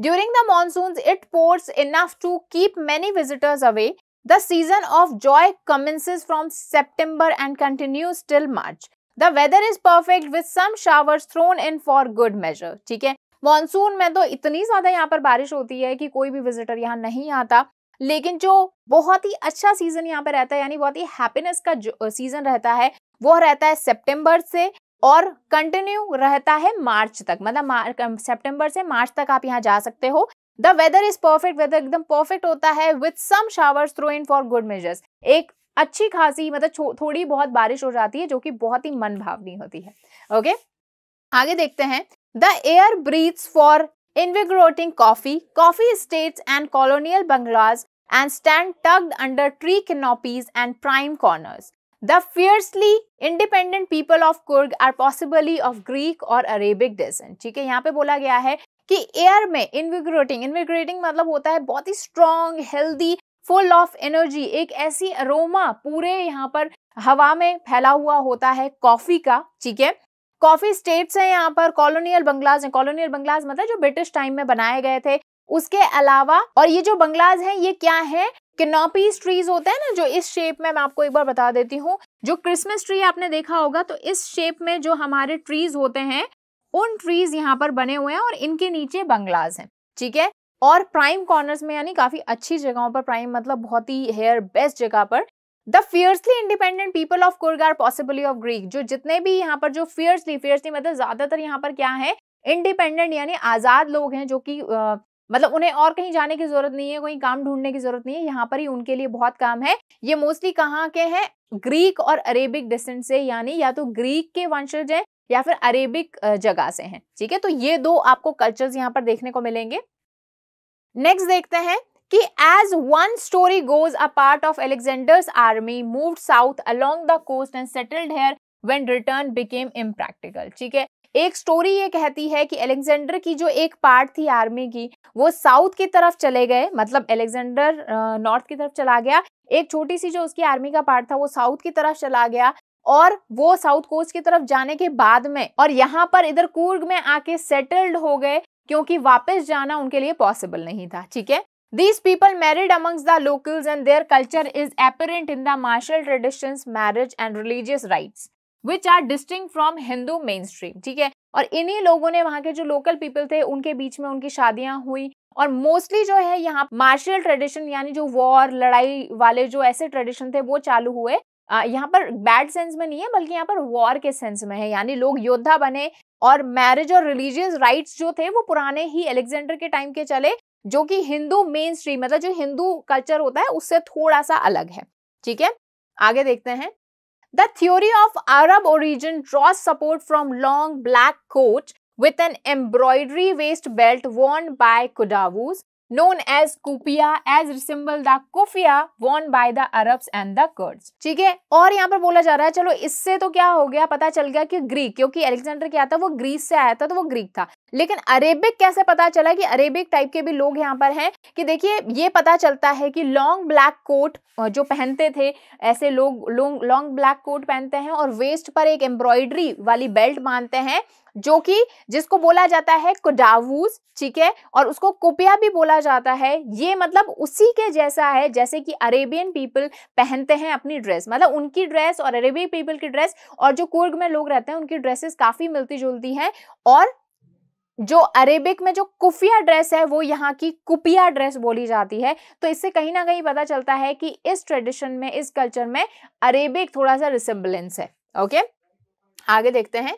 during the monsoon it pours enough to keep many visitors away the season of joy commences from September and continues till March the weather is perfect with some showers thrown in for good measure ठीक है monsoon में तो इतनी ज्यादा यहाँ पर बारिश होती है कि कोई भी विजिटर यहाँ नहीं आता लेकिन जो बहुत ही अच्छा सीजन यहाँ पे रहता है यानी बहुत ही हैप्पीनेस का जो सीजन रहता है वो रहता है सितंबर से और कंटिन्यू रहता है मार्च तक मतलब सितंबर से मार्च तक आप यहाँ जा सकते हो the weather is perfect weather एकदम परफेक्ट होता है with some showers throw in for good measures एक अच्छी खासी मतलब थोड़ी बहुत बारिश हो जाती है जो कि बहुत ही मन भावनी होती है ओके okay? आगे देखते हैं the air breathes for invigorating coffee, coffee estates and colonial bungalows and stand tucked under tree canopies and prime corners. The fiercely independent people of Kurg are possibly of Greek or Arabic descent. ठीक है यहाँ पे बोला गया है कि air में इनविग्रेटिंग इनविग्रेटिंग मतलब होता है बहुत ही strong healthy full of energy एक ऐसी अरोमा पूरे यहाँ पर हवा में फैला हुआ होता है कॉफी का ठीक है काफी स्टेट्स हैं यहाँ पर कॉलोनियल बंगलाज हैं कॉलोनियल बंगलाज मतलब जो ब्रिटिश टाइम में बनाए गए थे उसके अलावा और ये जो बंगलाज हैं ये क्या है किनोपीस ट्रीज होते हैं ना जो इस शेप में मैं आपको एक बार बता देती हूँ जो क्रिसमस ट्री आपने देखा होगा तो इस शेप में जो हमारे ट्रीज होते हैं उन ट्रीज यहाँ पर बने हुए हैं और इनके नीचे बंगलाज हैं ठीक है और प्राइम कॉर्नर्स में यानी काफी अच्छी जगहों पर प्राइम मतलब बहुत ही हेयर बेस्ट जगह पर the fiercely independent people of Coorg possibly of Greek जो जितने भी यहाँ पर जो फियर्सली फियर्सली मतलब ज्यादातर यहाँ पर क्या है इंडिपेंडेंट यानी आजाद लोग हैं जो कि मतलब उन्हें और कहीं जाने की जरूरत नहीं है कोई काम ढूंढने की जरूरत नहीं है यहाँ पर ही उनके लिए बहुत काम है ये मोस्टली कहाँ के हैं ग्रीक और अरेबिक डिसेंट से यानी या तो ग्रीक के वंशज हैं या फिर अरेबिक जगह से हैं ठीक है तो ये दो आपको कल्चर्स यहाँ पर देखने को मिलेंगे नेक्स्ट देखते हैं कि as one story goes a part of Alexander's army move south along the coast and settled here when return became impractical ठीक है एक स्टोरी ये कहती है कि एलेक्जेंडर की जो एक पार्ट थी आर्मी की वो साउथ की तरफ चले गए मतलब एलेक्जेंडर नॉर्थ की तरफ चला गया एक छोटी सी जो उसकी आर्मी का पार्ट था वो साउथ की तरफ चला गया और वो साउथ कोस्ट की तरफ जाने के बाद में और यहाँ पर इधर कूर्ग में आके सेटल्ड हो गए क्योंकि वापस जाना उनके लिए पॉसिबल नहीं था ठीक है These people married amongst the locals and their culture is apparent in the martial traditions, marriage and religious rites, which are distinct from Hindu mainstream. ठीक है और इन्हीं लोगों ने वहाँ के जो local people थे उनके बीच में उनकी शादियां हुई और मोस्टली जो है यहाँ मार्शल ट्रेडिशन यानी जो वॉर लड़ाई वाले जो ऐसे ट्रेडिशन थे वो चालू हुए यहाँ पर बैड सेंस में नहीं है बल्कि यहाँ पर वॉर के सेंस में है यानी लोग योद्धा बने और मैरिज और रिलीजियस राइट्स जो थे वो पुराने ही एलेक्जेंडर के टाइम के चले जो कि हिंदू मेन स्ट्रीम मतलब जो हिंदू कल्चर होता है उससे थोड़ा सा अलग है ठीक है आगे देखते हैं the theory of Arab origin draw support from long black coat with an embroidery waist belt worn by Kudavus known as Kupia as resemble the Kufia worn by the Arabs and the Kurds. ठीक है और यहाँ पर बोला जा रहा है चलो इससे तो क्या हो गया पता चल गया कि ग्रीक क्योंकि अलेक्जेंडर क्या था वो ग्रीस से आया था तो वो ग्रीक था लेकिन अरेबिक कैसे पता चला कि अरेबिक टाइप के भी लोग यहाँ पर हैं कि देखिए ये पता चलता है कि लॉन्ग ब्लैक कोट जो पहनते थे ऐसे लोग लॉन्ग ब्लैक कोट पहनते हैं और वेस्ट पर एक एम्ब्रॉयडरी वाली बेल्ट मानते हैं जो कि जिसको बोला जाता है कुडावूज ठीक है और उसको कुपिया भी बोला जाता है ये मतलब उसी के जैसा है जैसे कि अरेबियन पीपल पहनते हैं अपनी ड्रेस मतलब उनकी ड्रेस और अरेबियन पीपल की ड्रेस और जो कुर्ग में लोग रहते हैं उनकी ड्रेसेस काफ़ी मिलती जुलती हैं और जो अरेबिक में जो कुफिया ड्रेस है वो यहाँ की कुपिया ड्रेस बोली जाती है तो इससे कहीं ना कहीं पता चलता है कि इस ट्रेडिशन में इस कल्चर में अरेबिक थोड़ा सा रिसिम्बलेंस है ओके आगे देखते हैं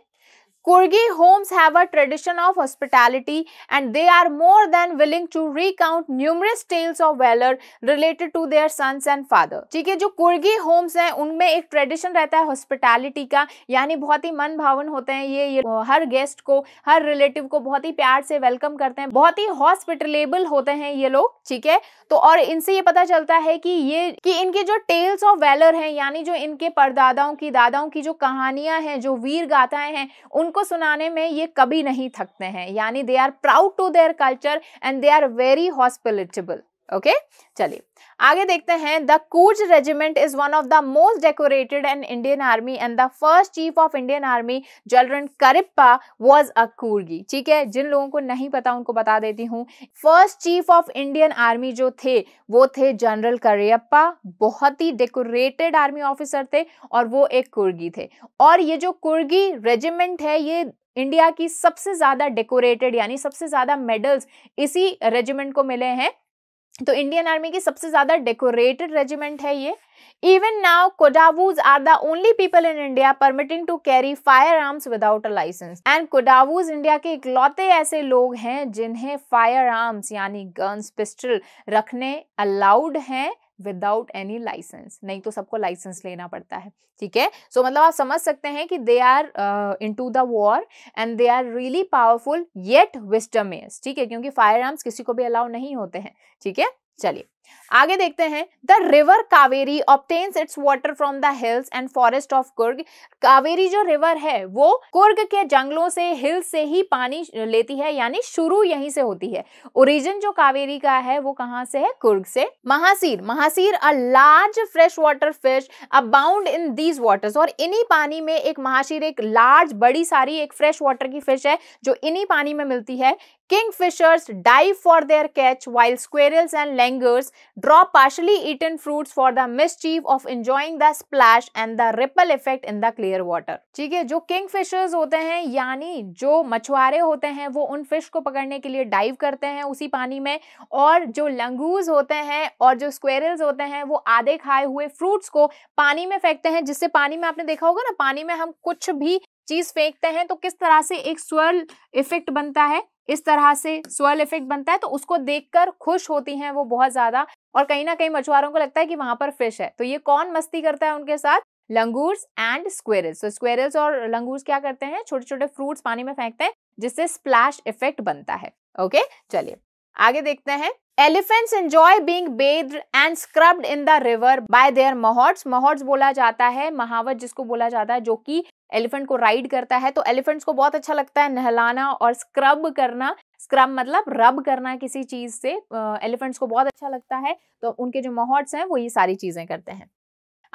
Kurgi homes have a tradition of hospitality and they are more than willing to recount numerous tales of valor related to their sons and father. ठीक है जो कुर्गी होम्स हैं उनमें एक ट्रेडिशन रहता है हॉस्पिटैलिटी का यानी बहुत ही मन भावन होते हैं ये ये हर गेस्ट को हर रिलेटिव को बहुत ही प्यार से वेलकम करते हैं बहुत ही हॉस्पिटलेबल होते हैं ये लोग ठीक है तो और इनसे ये पता चलता है कि ये कि इनके जो टेल्स ऑफ वेलर हैं यानी जो इनके परदादाओं की दादाओं की जो कहानियां हैं जो वीर गाथाएं हैं उन उनको सुनाने में ये कभी नहीं थकते हैं यानी they are proud to their culture and they are very hospitable okay चलिए आगे देखते हैं द कूच regiment is one of the most decorated and Indian army and the first chief of Indian army General Cariappa was a Coorgi ठीक है जिन लोगों को नहीं पता उनको बता देती हूँ first chief of Indian army जो थे वो थे जनरल करियप्पा बहुत ही डेकोरेटेड आर्मी ऑफिसर थे और वो एक कुर्गी थे और ये जो कुर्गी रेजिमेंट है ये इंडिया की सबसे ज़्यादा डेकोरेटेड यानी सबसे ज़्यादा मेडल्स इसी रेजिमेंट को मिले हैं तो इंडियन आर्मी की सबसे ज़्यादा डेकोरेटेड रेजिमेंट है ये even now Kodavus are the only people in India permitting to carry fire arms without a licence and Kodavus India के इकलौते ऐसे लोग हैं जिन्हें फायर आर्म्स यानी गन्स पिस्टल रखने अलाउड हैं विदाउट एनी लाइसेंस नहीं तो सबको लाइसेंस लेना पड़ता है ठीक है सो मतलब आप समझ सकते हैं कि they are into the war and they are really powerful yet विस्टमेस ठीक है क्योंकि फायर आर्म्स किसी को भी अलाउ नहीं होते हैं ठीक है चलिए आगे देखते हैं the river Kaveri obtains its water from the hills and forest of Coorg Kaveri जो रिवर है वो कुर्ग के जंगलों से हिल्स से ही पानी लेती है यानी शुरू यहीं से होती है ओरिजिन जो कावेरी का है वो कहाँ से है कुर्ग से mahseer mahseer a large fresh water fish abound in these waters और इन्हीं पानी में एक महाशीर एक लार्ज बड़ी सारी एक फ्रेश वाटर की फिश है जो इन्हीं पानी में मिलती है kingfishers dive for their catch wild squirrels and langurs Draw partially eaten fruits for the mischief of enjoying the splash and the ripple effect in the clear water. ठीक है जो किंग फिशर्स होते हैं यानी जो मछुआरे होते हैं वो उन फिश को पकड़ने के लिए डाइव करते हैं उसी पानी में और जो लंगूज होते हैं और जो स्क्वेरल्स होते हैं वो आधे खाए हुए फ्रूट्स को पानी में फेंकते हैं जिससे पानी में आपने देखा होगा ना पानी में हम कुछ भी चीज फेंकते हैं तो किस तरह से एक स्वर्ल इफेक्ट बनता है इस तरह से स्वेल इफेक्ट बनता है तो उसको देखकर खुश होती हैं वो बहुत ज्यादा और कहीं ना कहीं मछुआरों को लगता है कि वहां पर फिश है तो ये कौन मस्ती करता है उनके साथ लंगूर्स एंड स्क्वेरल्स तो स्क्वेरल्स और लंगूर्स क्या करते हैं छोटे छोटे फ्रूट्स पानी में फेंकते हैं जिससे स्प्लैश इफेक्ट बनता है ओके चलिए आगे देखते हैं elephants enjoy being bathed and scrubbed in the river by their mahouts mahouts बोला जाता है महावत जिसको बोला जाता है जो की एलिफेंट को राइड करता है तो एलिफेंट्स को बहुत अच्छा लगता है नहलाना और स्क्रब करना स्क्रब मतलब रब करना किसी चीज़ से एलिफेंट्स को बहुत अच्छा लगता है तो उनके जो मोहट्स हैं वो ये सारी चीज़ें करते हैं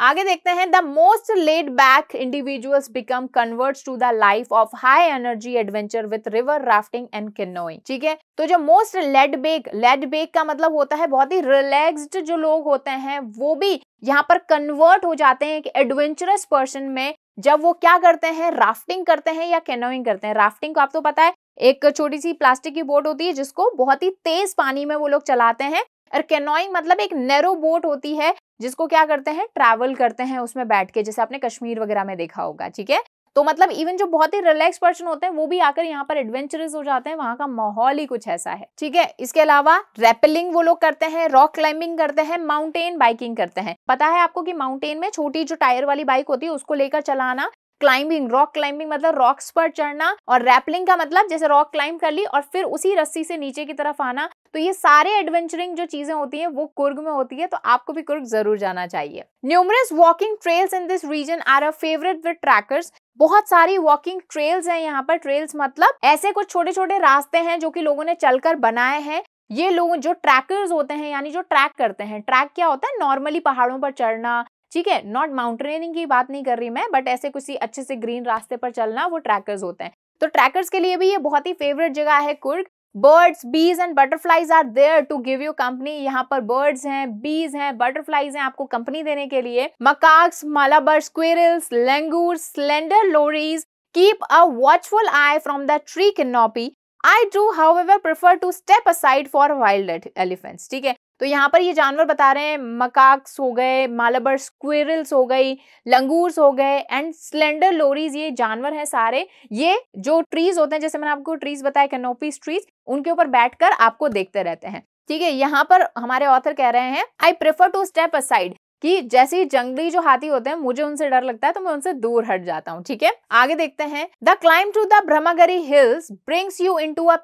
आगे देखते हैं the most laid back individuals become converts to the life of high energy adventure with river rafting and canoeing ठीक है तो जो most laid back laid back का मतलब होता है बहुत ही रिलैक्स्ड जो लोग होते हैं वो भी यहाँ पर कन्वर्ट हो जाते हैं एक एडवेंचरस पर्सन में जब वो क्या करते हैं राफ्टिंग करते हैं या कैनोइंग करते हैं राफ्टिंग को आप तो पता है एक छोटी सी प्लास्टिक की बोट होती है जिसको बहुत ही तेज पानी में वो लोग चलाते हैं और कैनोइंग मतलब एक नैरो बोट होती है जिसको क्या करते हैं ट्रैवल करते हैं उसमें बैठ के जैसे आपने कश्मीर वगैरह में देखा होगा ठीक है तो मतलब इवन जो बहुत ही रिलैक्स पर्सन होते हैं वो भी आकर यहाँ पर एडवेंचरस हो जाते हैं वहां का माहौल ही कुछ ऐसा है ठीक है इसके अलावा रेपलिंग वो लोग करते हैं रॉक क्लाइंबिंग करते हैं माउंटेन बाइकिंग करते हैं पता है आपको कि माउंटेन में छोटी जो टायर वाली बाइक होती है उसको लेकर चलाना क्लाइंबिंग रॉक क्लाइंबिंग मतलब रॉक्स पर चढ़ना और रैपलिंग का मतलब जैसे रॉक क्लाइंब कर ली और फिर उसी रस्सी से नीचे की तरफ आना तो ये सारे एडवेंचरिंग जो चीजें होती हैं वो कुर्ग में होती है तो आपको भी कुर्ग जरूर जाना चाहिए numerous walking trails in this region are a favourite with trekkers बहुत सारी वॉकिंग ट्रेल्स हैं यहाँ पर ट्रेल्स मतलब ऐसे कुछ छोटे छोटे रास्ते हैं जो कि लोगों ने चलकर बनाए हैं ये लोग जो ट्रैकर्स होते हैं यानी जो ट्रैक करते हैं ट्रैक क्या होता है नॉर्मली पहाड़ों पर चढ़ना ठीक है नॉट माउंटेनिंग की बात नहीं कर रही मैं बट ऐसे किसी अच्छे से ग्रीन रास्ते पर चलना वो ट्रैकर्स होते हैं तो ट्रैकर्स के लिए भी ये बहुत ही फेवरेट जगह है Coorg birds bees and butterflies are there to give you company यहाँ पर बर्ड्स हैं बीज हैं बटरफ्लाइज हैं आपको कंपनी देने के लिए macaques Malabar squirrels langur slender loris keep a watchful eye from the tree canopy I do however prefer to step aside for wild elephants ठीक है तो यहाँ पर ये जानवर बता रहे हैं मकाक्स हो गए मालबर स्क्विरल्स हो गई लंगूर्स हो गए एंड स्लेंडर लोरीज ये जानवर हैं सारे ये जो ट्रीज होते हैं जैसे मैंने आपको ट्रीज बताया कैनोपीस ट्रीज उनके ऊपर बैठकर आपको देखते रहते हैं ठीक है यहाँ पर हमारे ऑथर कह रहे हैं I prefer to step aside कि जैसे ही जंगली जो हाथी होते हैं मुझे उनसे डर लगता है तो मैं उनसे दूर हट जाता हूँ ठीक है आगे देखते हैं the climb to the Brahmagiri hills brings you into a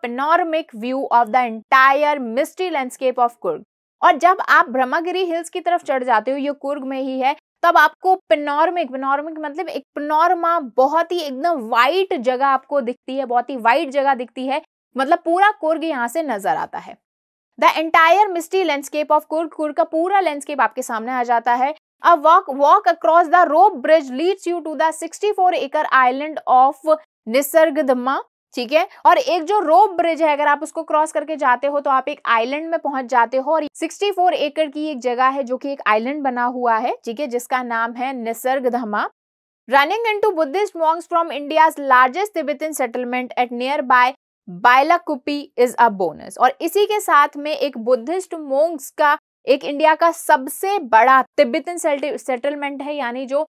view of the entire misty landscape of Coorg और जब आप ब्रह्मागिरी हिल्स की तरफ चढ़ जाते हो ये कुर्ग में ही है तब आपको पिनॉर्मिक पिनॉर्मिक मतलब एक पिनॉर्मा बहुत ही एकदम वाइट जगह आपको दिखती है बहुत ही वाइट जगह दिखती है मतलब पूरा कुर्ग यहाँ से नजर आता है the entire misty landscape of Coorg Coorg का पूरा लैंडस्केप आपके सामने आ जाता है walk walk across the rope bridge leads you to to the 64 acre island of Nisargadhama ठीक है और एक जो रोप ब्रिज है अगर आप उसको क्रॉस करके जाते हो तो आप एक आइलैंड में पहुंच जाते हो और 64 एकड़ की एक जगह है जो कि एक आइलैंड बना हुआ है ठीक है जिसका नाम है in to Buddhist Buddhist from India largest largest settlement at near by Bylakuppe is a bonus और इसी के साथ में एक बुद्धिस्ट मोंग्स का एक इंडिया का सबसे बड़ा तिब्बतन सेटलमेंट है यानी जो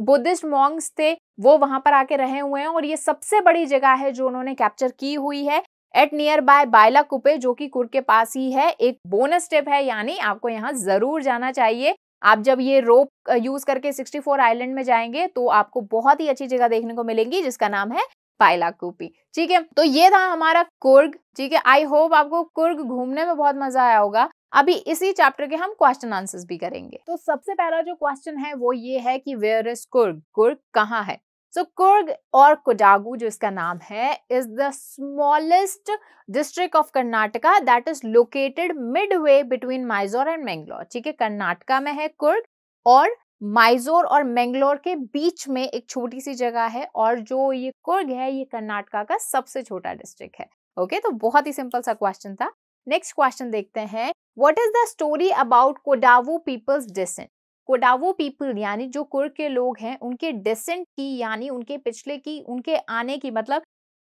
बुद्धिस्ट मॉन्ग्स थे वो वहां पर आके रहे हुए हैं और ये सबसे बड़ी जगह है जो उन्होंने कैप्चर की हुई है at near by Bylakuppe जो कि कुर के पास ही है एक बोनस स्टेप है यानी आपको यहाँ जरूर जाना चाहिए आप जब ये रोप यूज करके 64 आइलैंड में जाएंगे तो आपको बहुत ही अच्छी जगह देखने को मिलेंगी जिसका नाम है पायला कूपी ठीक है तो ये था हमारा कुर्ग ठीक है आई होप आपको कुर्ग घूमने में बहुत मजा आया होगा अभी इसी चैप्टर के हम क्वेश्चन आंसर्स भी करेंगे तो सबसे पहला जो क्वेश्चन है वो ये है कि वेयर इज कुर्ग कुर्ग कहाँ है सो so, कुर्ग और कोडागू जो इसका नाम है is the smallest district of Karnataka that is located midway between Mysore and Mangalore ठीक है कर्नाटका में है कुर्ग और माइजोर और मैंगलोर के बीच में एक छोटी सी जगह है और जो ये कुर्ग है ये कर्नाटका का सबसे छोटा डिस्ट्रिक्ट है ओके okay, तो बहुत ही सिंपल सा क्वेश्चन था नेक्स्ट क्वेश्चन देखते हैं what is the story about Kodava peoples descent Kodava people यानी जो कुर के लोग हैं उनके डिसेंट की यानी उनके पिछले की उनके आने की मतलब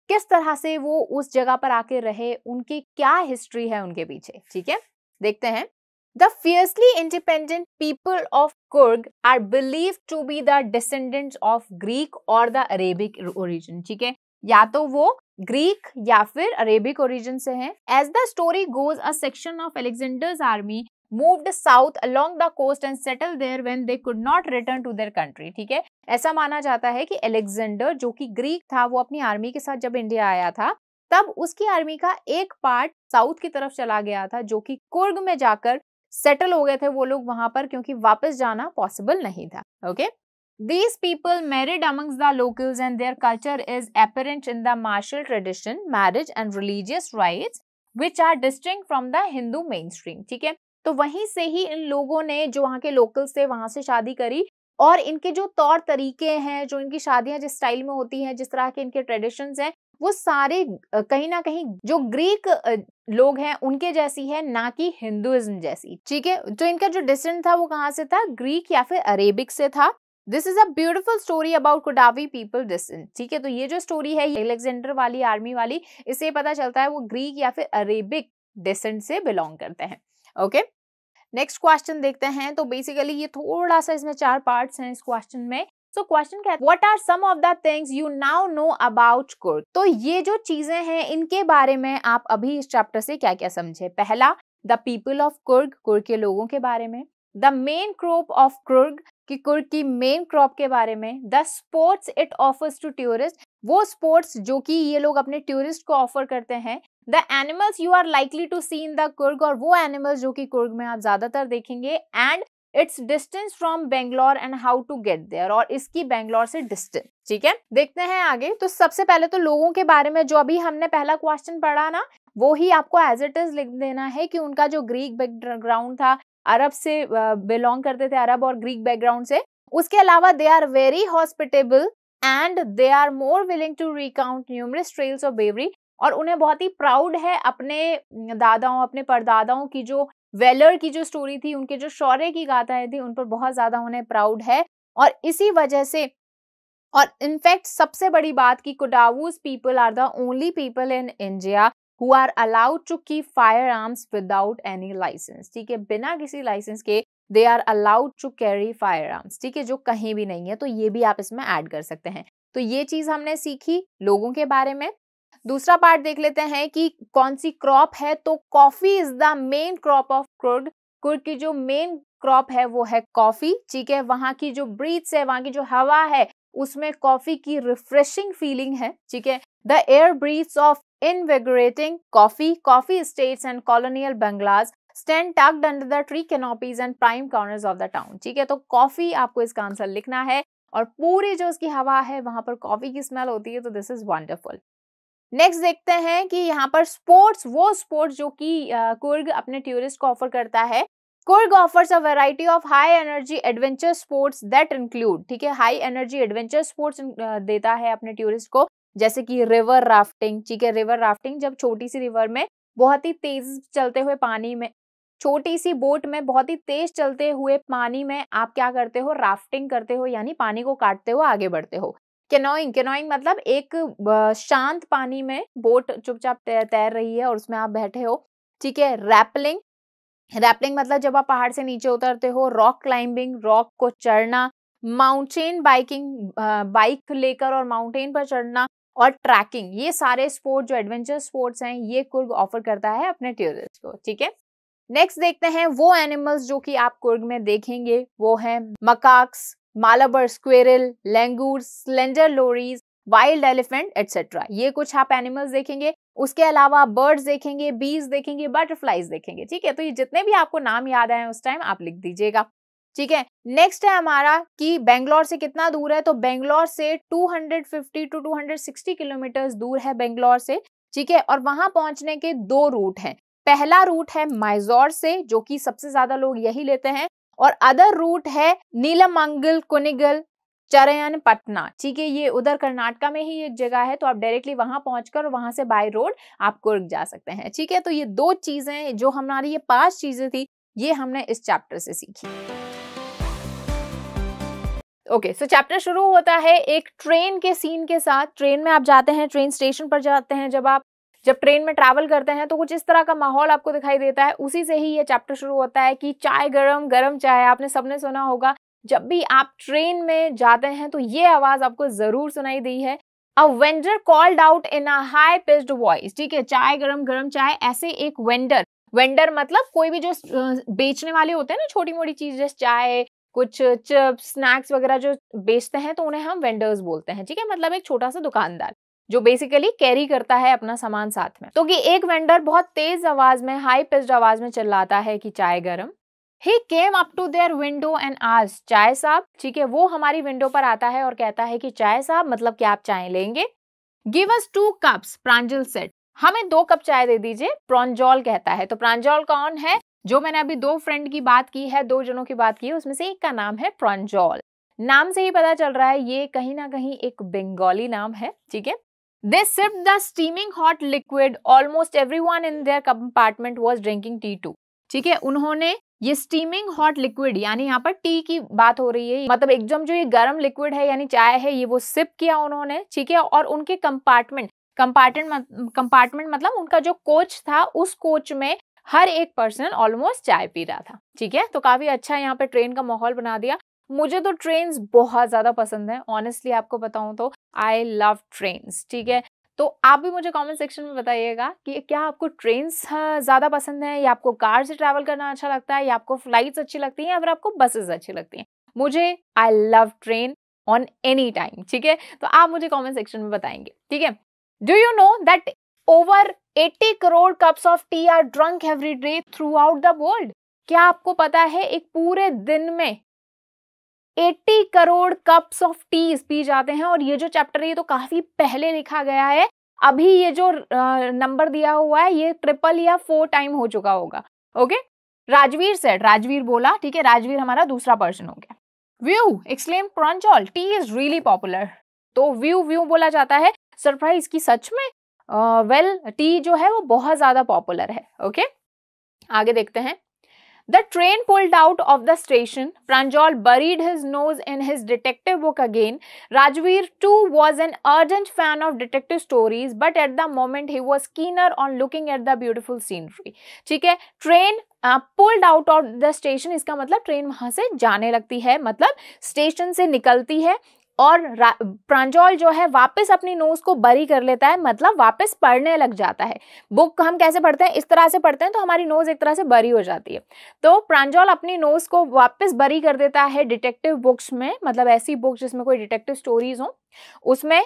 किस तरह से वो उस जगह पर आके रहे उनके क्या हिस्ट्री है उनके पीछे ठीक है देखते हैं the fiercely independent people of Coorg are believe to be the descendant of Greek और द अरेबिक ओरिजिन ठीक है या तो वो ग्रीक या फिर अरेबिक ओरिजिन से हैं as the story goes a section of Alexander's army moved south along the coast and settle there when they could not return to their country ठीक है ऐसा माना जाता है कि एलेक्जेंडर जो कि ग्रीक था वो अपनी आर्मी के साथ जब इंडिया आया था तब उसकी आर्मी का एक पार्ट साउथ की तरफ चला गया था जो कि कुर्ग में जाकर सेटल हो गए थे वो लोग वहां पर क्योंकि वापस जाना पॉसिबल नहीं था okay okay? These people married amongst the locals and their culture is apparent in the martial tradition, marriage and religious rites which are distinct from the Hindu mainstream. ठीक है तो वहीं से ही इन लोगों ने जो वहाँ के locals थे वहाँ से शादी करी और इनके जो तौर तरीके हैं जो इनकी शादियां जिस style में होती हैं जिस तरह के इनके traditions हैं वो सारे कहीं ना कहीं जो ग्रीक लोग हैं उनके जैसी है ना कि हिंदुइज्म जैसी ठीक है तो इनका जो डिसेंट था वो कहाँ से था ग्रीक या फिर अरेबिक से था this is a beautiful story about Kodava people descent ठीक है तो ये जो स्टोरी है एलेक्जेंडर वाली आर्मी वाली इससे पता चलता है वो ग्रीक या फिर अरेबिक डिसेंट से बिलोंग करते हैं ओके नेक्स्ट क्वेश्चन देखते हैं तो बेसिकली ये थोड़ा सा इसमें चार पार्ट हैं इस क्वेश्चन में सो क्वेश्चन क्या है what are some of the things you now know about Coorg तो ये जो चीजें हैं इनके बारे में आप अभी इस चैप्टर से क्या क्या समझे पहला the people of Coorg Coorg के लोगों के बारे में the main crop of Coorg कि कुर्ग की मेन क्रॉप के बारे में the sports it offers to tourist वो स्पोर्ट्स जो कि ये लोग अपने टूरिस्ट को ऑफर करते हैं the animals you are likely to see in the Coorg और वो एनिमल्स जो कि कुर्ग में आप ज़्यादातर देखेंगे and its distance from Bangalore and how to get there और इसकी बेंगलोर से डिस्टेंस ठीक है देखते हैं आगे तो सबसे पहले तो लोगों के बारे में जो अभी हमने पहला क्वेश्चन पढ़ा ना वो ही आपको एज इट इज लिख देना है कि उनका जो ग्रीक बैकग्राउंड था अरब से बिलोंग करते थे अरब और ग्रीक बैकग्राउंड से उसके अलावा they are very hospitable and they are more willing to recount numerous trails of bravery और उन्हें बहुत ही प्राउड है अपने दादाओं अपने परदादाओं की जो वेलर की जो स्टोरी थी उनके जो शौर्य की गाथाएं थी उन पर बहुत ज्यादा उन्हें प्राउड है और इसी वजह से और इनफैक्ट सबसे बड़ी बात की Kodavas people are the only people in India who are allowed to keep fire arms without any license ठीक है बिना किसी लाइसेंस के they are allowed to carry fire firearms ठीक है जो कहीं भी नहीं है तो ये भी आप इसमें ऐड कर सकते हैं तो ये चीज हमने सीखी लोगों के बारे में दूसरा पार्ट देख लेते हैं कि कौन सी क्रॉप है तो coffee is the main crop of Coorg Coorg की जो मेन क्रॉप है वो है कॉफी ठीक है वहां की जो ब्रीथ्स है वहाँ की जो हवा है उसमें कॉफी की रिफ्रेशिंग फीलिंग है ठीक है the air breath of invigorating coffee coffee estates and colonial bungalows stand tucked under the tree canopies and prime corners of the town ठीक है तो कॉफी आपको इसका आंसर लिखना है और पूरी जो उसकी हवा है वहां पर कॉफी की स्मेल होती है तो दिस इज वंडरफुल नेक्स्ट देखते हैं कि यहाँ पर स्पोर्ट्स वो स्पोर्ट्स जो कि कुर्ग अपने टूरिस्ट को ऑफर करता है Coorg offers a variety of high energy adventure sports that include ठीक है हाई एनर्जी एडवेंचर स्पोर्ट्स देता है अपने टूरिस्ट को जैसे कि रिवर राफ्टिंग ठीक है रिवर राफ्टिंग जब छोटी सी रिवर में बहुत ही तेज चलते हुए पानी में छोटी सी बोट में बहुत ही तेज चलते हुए पानी में आप क्या करते हो राफ्टिंग करते हो यानी पानी को काटते हो आगे बढ़ते हो केनोइंग केनोइंग मतलब एक uh, शांत पानी में बोट चुपचाप तैर रही है और उसमें आप बैठे हो ठीक है रैपलिंग रैपलिंग मतलब जब आप पहाड़ से नीचे उतरते हो रॉक क्लाइंबिंग रॉक को चढ़ना माउंटेन बाइकिंग बाइक लेकर और माउंटेन पर चढ़ना और ट्रैकिंग ये सारे स्पोर्ट जो एडवेंचर स्पोर्ट्स हैं ये कुर्ग ऑफर करता है अपने टूरिस्ट को ठीक है नेक्स्ट देखते हैं वो एनिमल्स जो कि आप कुर्ग में देखेंगे वो है macaques Malabar squirrel langur slender lorises wild elephant etcetera ये कुछ आप एनिमल्स देखेंगे उसके अलावा बर्ड्स देखेंगे बीज देखेंगे बटरफ्लाइज देखेंगे ठीक है तो ये जितने भी आपको नाम याद आए उस टाइम आप लिख दीजिएगा ठीक है नेक्स्ट है हमारा कि बेंगलोर से कितना दूर है तो बेंगलोर से 250 टू 260 किलोमीटर दूर है बेंगलोर से ठीक है और वहां पहुंचने के दो रूट हैं पहला रूट है माइजोर से जो कि सबसे ज्यादा लोग यही लेते हैं और अदर रूट है नीलमंगल कुनिगल चरयन पटना ठीक है ये उधर कर्नाटका में ही एक जगह है तो आप डायरेक्टली वहां पहुंचकर वहां से बाय रोड आप कुर्ग जा सकते हैं ठीक है तो ये दो चीजें जो हमारी ये पांच चीजें थी ये हमने इस चैप्टर से सीखी ओके सो चैप्टर शुरू होता है एक ट्रेन के सीन के साथ ट्रेन में आप जाते हैं ट्रेन स्टेशन पर जाते हैं जब आप जब ट्रेन में ट्रैवल करते हैं तो कुछ इस तरह का माहौल आपको दिखाई देता है उसी से ही ये चैप्टर शुरू होता है कि चाय गरम गरम चाय आपने सबने सुना होगा जब भी आप ट्रेन में जाते हैं तो ये आवाज आपको जरूर सुनाई दी है a vendor called out in a high pitched voice ठीक है चाय गरम गरम चाय ऐसे एक वेंडर वेंडर मतलब कोई भी जो बेचने वाले होते हैं ना छोटी मोटी चीज जैसे चाय कुछ चिप्स स्नैक्स वगैरह जो बेचते हैं तो उन्हें हम वेंडर्स बोलते हैं ठीक है मतलब एक छोटा सा दुकानदार जो बेसिकली कैरी करता है अपना सामान साथ में तो कि एक वेंडर बहुत तेज आवाज में हाई पिस्ड आवाज में चिल्लाता है कि चाय गरम He came up to their window and आज चाय साहब ठीक है वो हमारी विंडो पर आता है और कहता है कि चाय साहब मतलब कि आप चाय लेंगे give us two cups Pranjal said हमें दो कप चाय दे दीजिए प्रॉन्जॉल कहता है तो प्रांजॉल कौन है जो मैंने अभी दो फ्रेंड की बात की है दो जनों की बात की है उसमें से एक का नाम है प्रॉन्जॉल नाम से ही पता चल रहा है ये कहीं ना कहीं एक बंगाली नाम है ठीक है दे सिर्फ the steaming hot liquid almost every one in their compartment was drinking tea too ठीक है उन्होंने ये स्टीमिंग हॉट लिक्विड यानी यहाँ पर टी की बात हो रही है मतलब एकदम जो ये गर्म लिक्विड है यानी चाय है ये वो सिप किया उन्होंने ठीक है और उनके कंपार्टमेंट कंपार्टमेंट कंपार्टमेंट मतलब उनका जो कोच था उस कोच में हर एक पर्सन ऑलमोस्ट चाय पी रहा था ठीक है तो काफी अच्छा यहाँ पे ट्रेन का माहौल बना दिया मुझे तो ट्रेन बहुत ज़्यादा पसंद है ऑनेस्टली आपको बताऊँ तो आई लव ट्रेन ठीक है तो आप भी मुझे कमेंट सेक्शन में बताइएगा कि क्या आपको ट्रेन हाँ, ज़्यादा पसंद है या आपको कार से ट्रैवल करना अच्छा लगता है या आपको फ्लाइट्स अच्छी लगती हैं या फिर आपको बसेस अच्छी लगती हैं मुझे I love train on any time ठीक है तो आप मुझे कॉमेंट सेक्शन में बताएंगे ठीक है do you know that over eighty crore cups of tea are drunk every day throughout the world क्या आपको पता है एक पूरे दिन में 80 करोड़ कप्स ऑफ टीज पी जाते हैं और ये जो चैप्टर है ये तो काफ़ी पहले लिखा गया है अभी ये जो नंबर दिया हुआ है ये ट्रिपल या फोर टाइम हो चुका होगा ओके राजवीर सेट राजवीर बोला ठीक है राजवीर हमारा दूसरा पर्सन हो गया view exclaim Pranjal tea is really popular तो व्यू व्यू बोला जाता है सरप्राइज की सच में वेल uh, well, टी जो है वो बहुत ज़्यादा पॉपुलर है ओके okay? आगे देखते हैं The train pulled out of the station. Pranjal buried his nose in his detective book again. Rajveer too was an ardent fan of detective stories, but at the moment he was keener on looking at the beautiful scenery. ठीक है train pulled out of the station इसका मतलब train वहां से जाने लगती है मतलब स्टेशन से निकलती है और प्रांजोल जो है वापस अपनी नोज को बरी कर लेता है मतलब वापस पढ़ने लग जाता है बुक हम कैसे पढ़ते हैं इस तरह से पढ़ते हैं तो हमारी नोज एक तरह से बरी हो जाती है तो प्रांजोल अपनी नोज को वापस बरी कर देता है डिटेक्टिव बुक्स में मतलब ऐसी बुक जिसमें कोई डिटेक्टिव स्टोरीज हों उसमें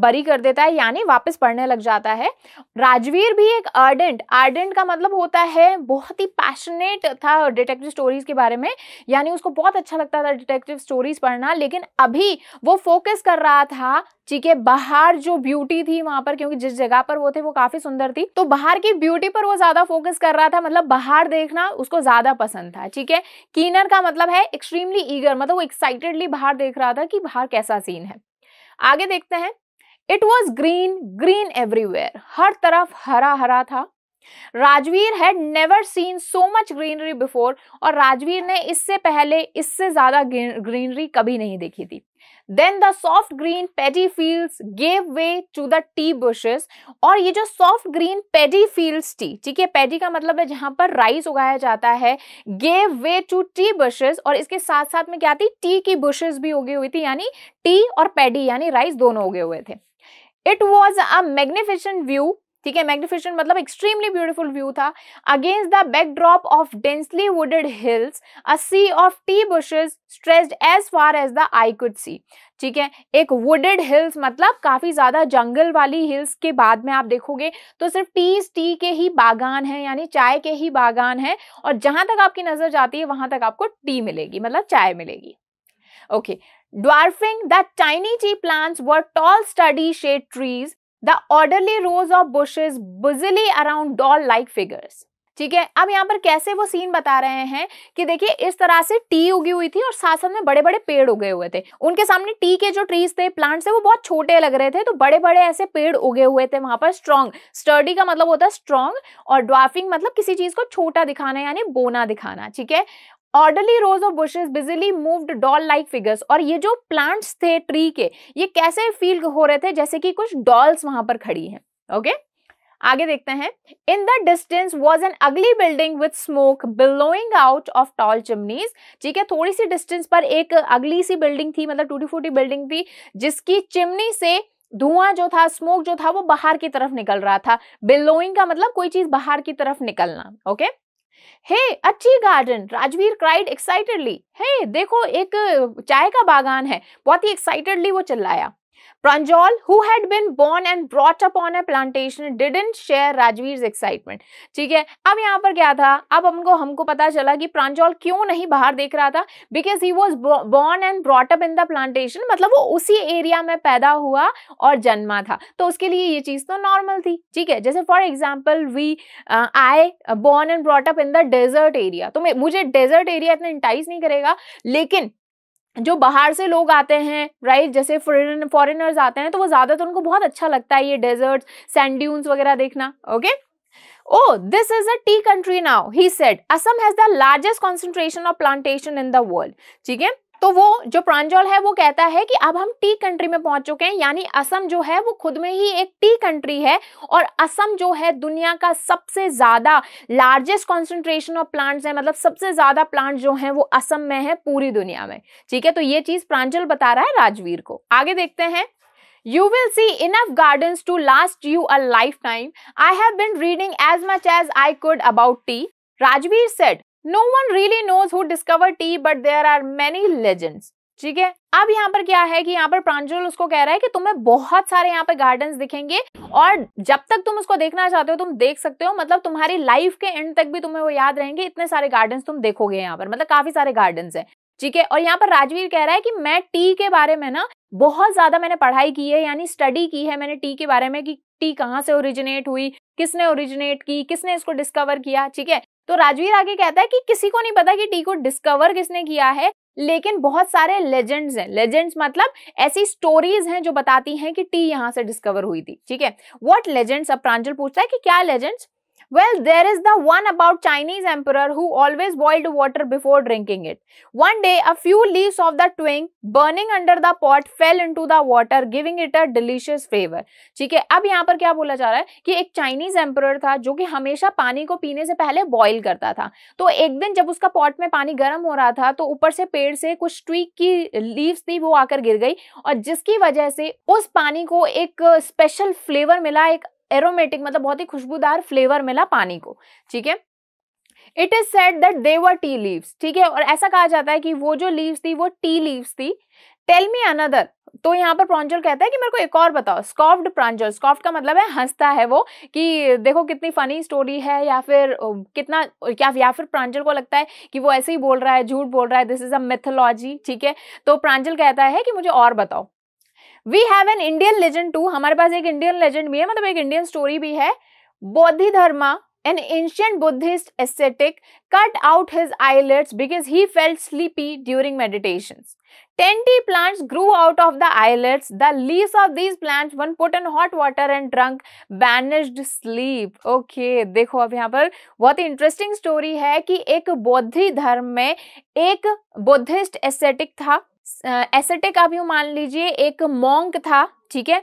बरी कर देता है यानी वापस पढ़ने लग जाता है राजवीर भी एक आर्डेंट आर्डेंट का मतलब होता है बहुत ही पैशनेट था डिटेक्टिव स्टोरीज के बारे में यानी उसको बहुत अच्छा लगता था डिटेक्टिव स्टोरीज पढ़ना लेकिन अभी वो फोकस कर रहा था ठीक है बाहर जो ब्यूटी थी वहां पर क्योंकि जिस जगह पर वो थे वो काफी सुंदर थी तो बाहर की ब्यूटी पर वो ज्यादा फोकस कर रहा था मतलब बाहर देखना उसको ज्यादा पसंद था ठीक है कीनर का मतलब है एक्सट्रीमली ईगर मतलब वो एक्साइटेडली बाहर देख रहा था कि बाहर कैसा सीन है आगे देखते हैं it was green green everywhere हर तरफ हरा हरा था Rajveer had never seen so much greenery before और राजवीर ने इससे पहले इससे ज़्यादा ग्रीनरी कभी नहीं देखी थी then the soft green paddy field gave way to the tea bushes और ये जो soft green paddy field tea ठीक है पेडी का मतलब है जहां पर राइस उगाया जाता है gave way to tea bushes और इसके साथ साथ में क्या थी टी की बुशेस भी उगी हुई थी यानी टी और पेडी यानी राइस दोनों उगे हुए थे it was a magnificent view ठीक है मैग्निफिशेंट मतलब एक्सट्रीमली ब्यूटीफुल व्यू था against the backdrop of densely wooded hills a sea of tea bushes stretched as far as the eye could see ठीक है एक वुडेड हिल्स मतलब काफ़ी ज़्यादा जंगल वाली हिल्स के बाद में आप देखोगे तो सिर्फ टी टी के ही बागान है यानी चाय के ही बागान है और जहां तक आपकी नज़र जाती है वहां तक आपको टी मिलेगी मतलब चाय मिलेगी okay okay. Dwarfing the tiny tea plants were tall sturdy shade trees the orderly rows of bushes busily around doll like figures ठीक है अब यहाँ पर कैसे वो सीन बता रहे हैं कि देखिए इस तरह से टी उगी हुई थी और साथ साथ में बड़े बड़े पेड़ उगे हुए थे उनके सामने टी के जो ट्रीज थे प्लांट्स थे वो बहुत छोटे लग रहे थे तो बड़े बड़े ऐसे पेड़ उगे हुए थे वहां पर स्ट्रॉन्ग स्टर्डी का मतलब होता है स्ट्रॉन्ग और ड्वाफिंग मतलब किसी चीज को छोटा दिखाना यानी बोना दिखाना ठीक है orderly rows of bushes busily moved doll like figures और ये जो प्लांट्स थे ट्री के ये कैसे फील हो रहे थे जैसे कि कुछ डॉल्स वहां पर खड़ी हैं ओके okay? आगे देखते हैं in the distance was an ugly building with smoke billowing out of tall chimneys ठीक है थोड़ी सी डिस्टेंस पर एक अगली सी बिल्डिंग थी मतलब टूटी फूटी बिल्डिंग थी जिसकी चिमनी से धुआं जो था स्मोक जो था वो बाहर की तरफ निकल रहा था बिलोइंग का मतलब कोई चीज बाहर की तरफ निकलना ओके okay? हे अच्छी garden Rajveer cried excitedly hey देखो एक चाय का बागान है बहुत ही एक्साइटेडली वो चिल्लाया Pranjal, who had been born and brought up on a plantation, didn't share Rajvir's excitement. ठीक है अब यहाँ पर क्या था अब हमको हमको पता चला कि प्रांजॉल क्यों नहीं बाहर देख रहा था because he was born and brought up in the plantation मतलब वो उसी एरिया में पैदा हुआ और जन्मा था तो उसके लिए ये चीज़ तो नॉर्मल थी ठीक है जैसे for example we I born and brought up in the desert area तो मुझे डेजर्ट एरिया इतना इंटाइज नहीं करेगा लेकिन जो बाहर से लोग आते हैं राइट जैसे फॉरिनर्स आते हैं तो वो ज्यादातर तो उनको बहुत अच्छा लगता है ये डेजर्ट सैंड्यून्स वगैरह देखना okay oh this is a tea country now he said Assam has the largest concentration of plantation in the world ठीक है तो वो जो प्रांजल है वो कहता है कि अब हम टी कंट्री में पहुंच चुके हैं यानी असम जो है वो खुद में ही एक टी कंट्री है और असम जो है दुनिया का सबसे ज़्यादा लार्जेस्ट कॉन्सेंट्रेशन ऑफ प्लांट्स है मतलब सबसे ज़्यादा प्लांट जो है वो असम में है पूरी दुनिया में ठीक है तो ये चीज़ प्रांजल बता रहा है राजवीर को आगे देखते हैं You will see enough gardens to last you a lifetime. I have been reading as much as I could about tea. Rajveer said, no one really knows who discover tea but there are many legends ठीक है अब यहाँ पर क्या है कि यहाँ पर प्रांजल उसको कह रहा है कि तुम्हें बहुत सारे यहाँ पर गार्डन दिखेंगे और जब तक तुम उसको देखना चाहते हो तुम देख सकते हो मतलब तुम्हारी लाइफ के एंड तक भी तुम्हें वो याद रहेंगे इतने सारे गार्डन तुम देखोगे यहाँ पर मतलब काफी सारे गार्डन है ठीक है और यहाँ पर राजवीर कह रहा है कि मैं टी के बारे में ना बहुत ज्यादा मैंने पढ़ाई की है यानी स्टडी की है मैंने टी के बारे में कि टी कहाँ से ओरिजिनेट हुई किसने ओरिजिनेट की किसने इसको डिस्कवर किया ठीक है तो राजवीर आगे कहता है कि किसी को नहीं पता कि टी को डिस्कवर किसने किया है लेकिन बहुत सारे लेजेंड्स हैं लेजेंड्स मतलब ऐसी स्टोरीज हैं जो बताती हैं कि टी यहां से डिस्कवर हुई थी ठीक है व्हाट लेजेंड्स अब प्रांजल पूछता है कि क्या legends Well, there is the one about Chinese emperor who always boiled water before drinking it. One day, a few leaves of the twig burning under the pot fell into the water, giving it a delicious flavor. ठीक है अब यहाँ पर क्या बोला जा रहा है कि एक चाइनीज एम्पर था जो कि हमेशा पानी को पीने से पहले बॉईल करता था तो एक दिन जब उसका पॉट में पानी गर्म हो रहा था तो ऊपर से पेड़ से कुछ ट्वीक की लीव्स थी वो आकर गिर गई और जिसकी वजह से उस पानी को एक स्पेशल फ्लेवर मिला एक एरोमेटिक मतलब बहुत ही खुशबूदार फ्लेवर मिला पानी को ठीक है it is said that they were tea leaves ठीक है और ऐसा कहा जाता है कि वो जो लीव्स थी वो टी लीव्स थी टेल मी अनदर तो यहाँ पर प्रांजल कहता है कि मेरे को एक और बताओ स्कॉफ्ड प्रांजल स्कॉफ्ड का मतलब है हंसता है वो कि देखो कितनी फनी स्टोरी है या फिर कितना क्या या फिर प्रांजल को लगता है कि वो ऐसे ही बोल रहा है झूठ बोल रहा है दिस इज अ मिथोलॉजी ठीक है तो प्रांजल कहता है कि मुझे और बताओ we have an Indian legend too हमारे पास एक इंडियन लेजेंड भी है मतलब एक इंडियन स्टोरी भी है Bodhi Dharma an ancient Buddhist ascetic cut out his eyelids because he felt sleepy during meditation ten tea plants grew out of the eyelids the leave of these plants one put in hot water and drunk banished sleep okay देखो अब यहाँ पर बहुत ही interesting story है कि एक बौद्धि धर्म में एक बुद्धिस्ट एस्थेटिक था एसेटिक आप यूँ मान लीजिए एक मोंक था ठीक है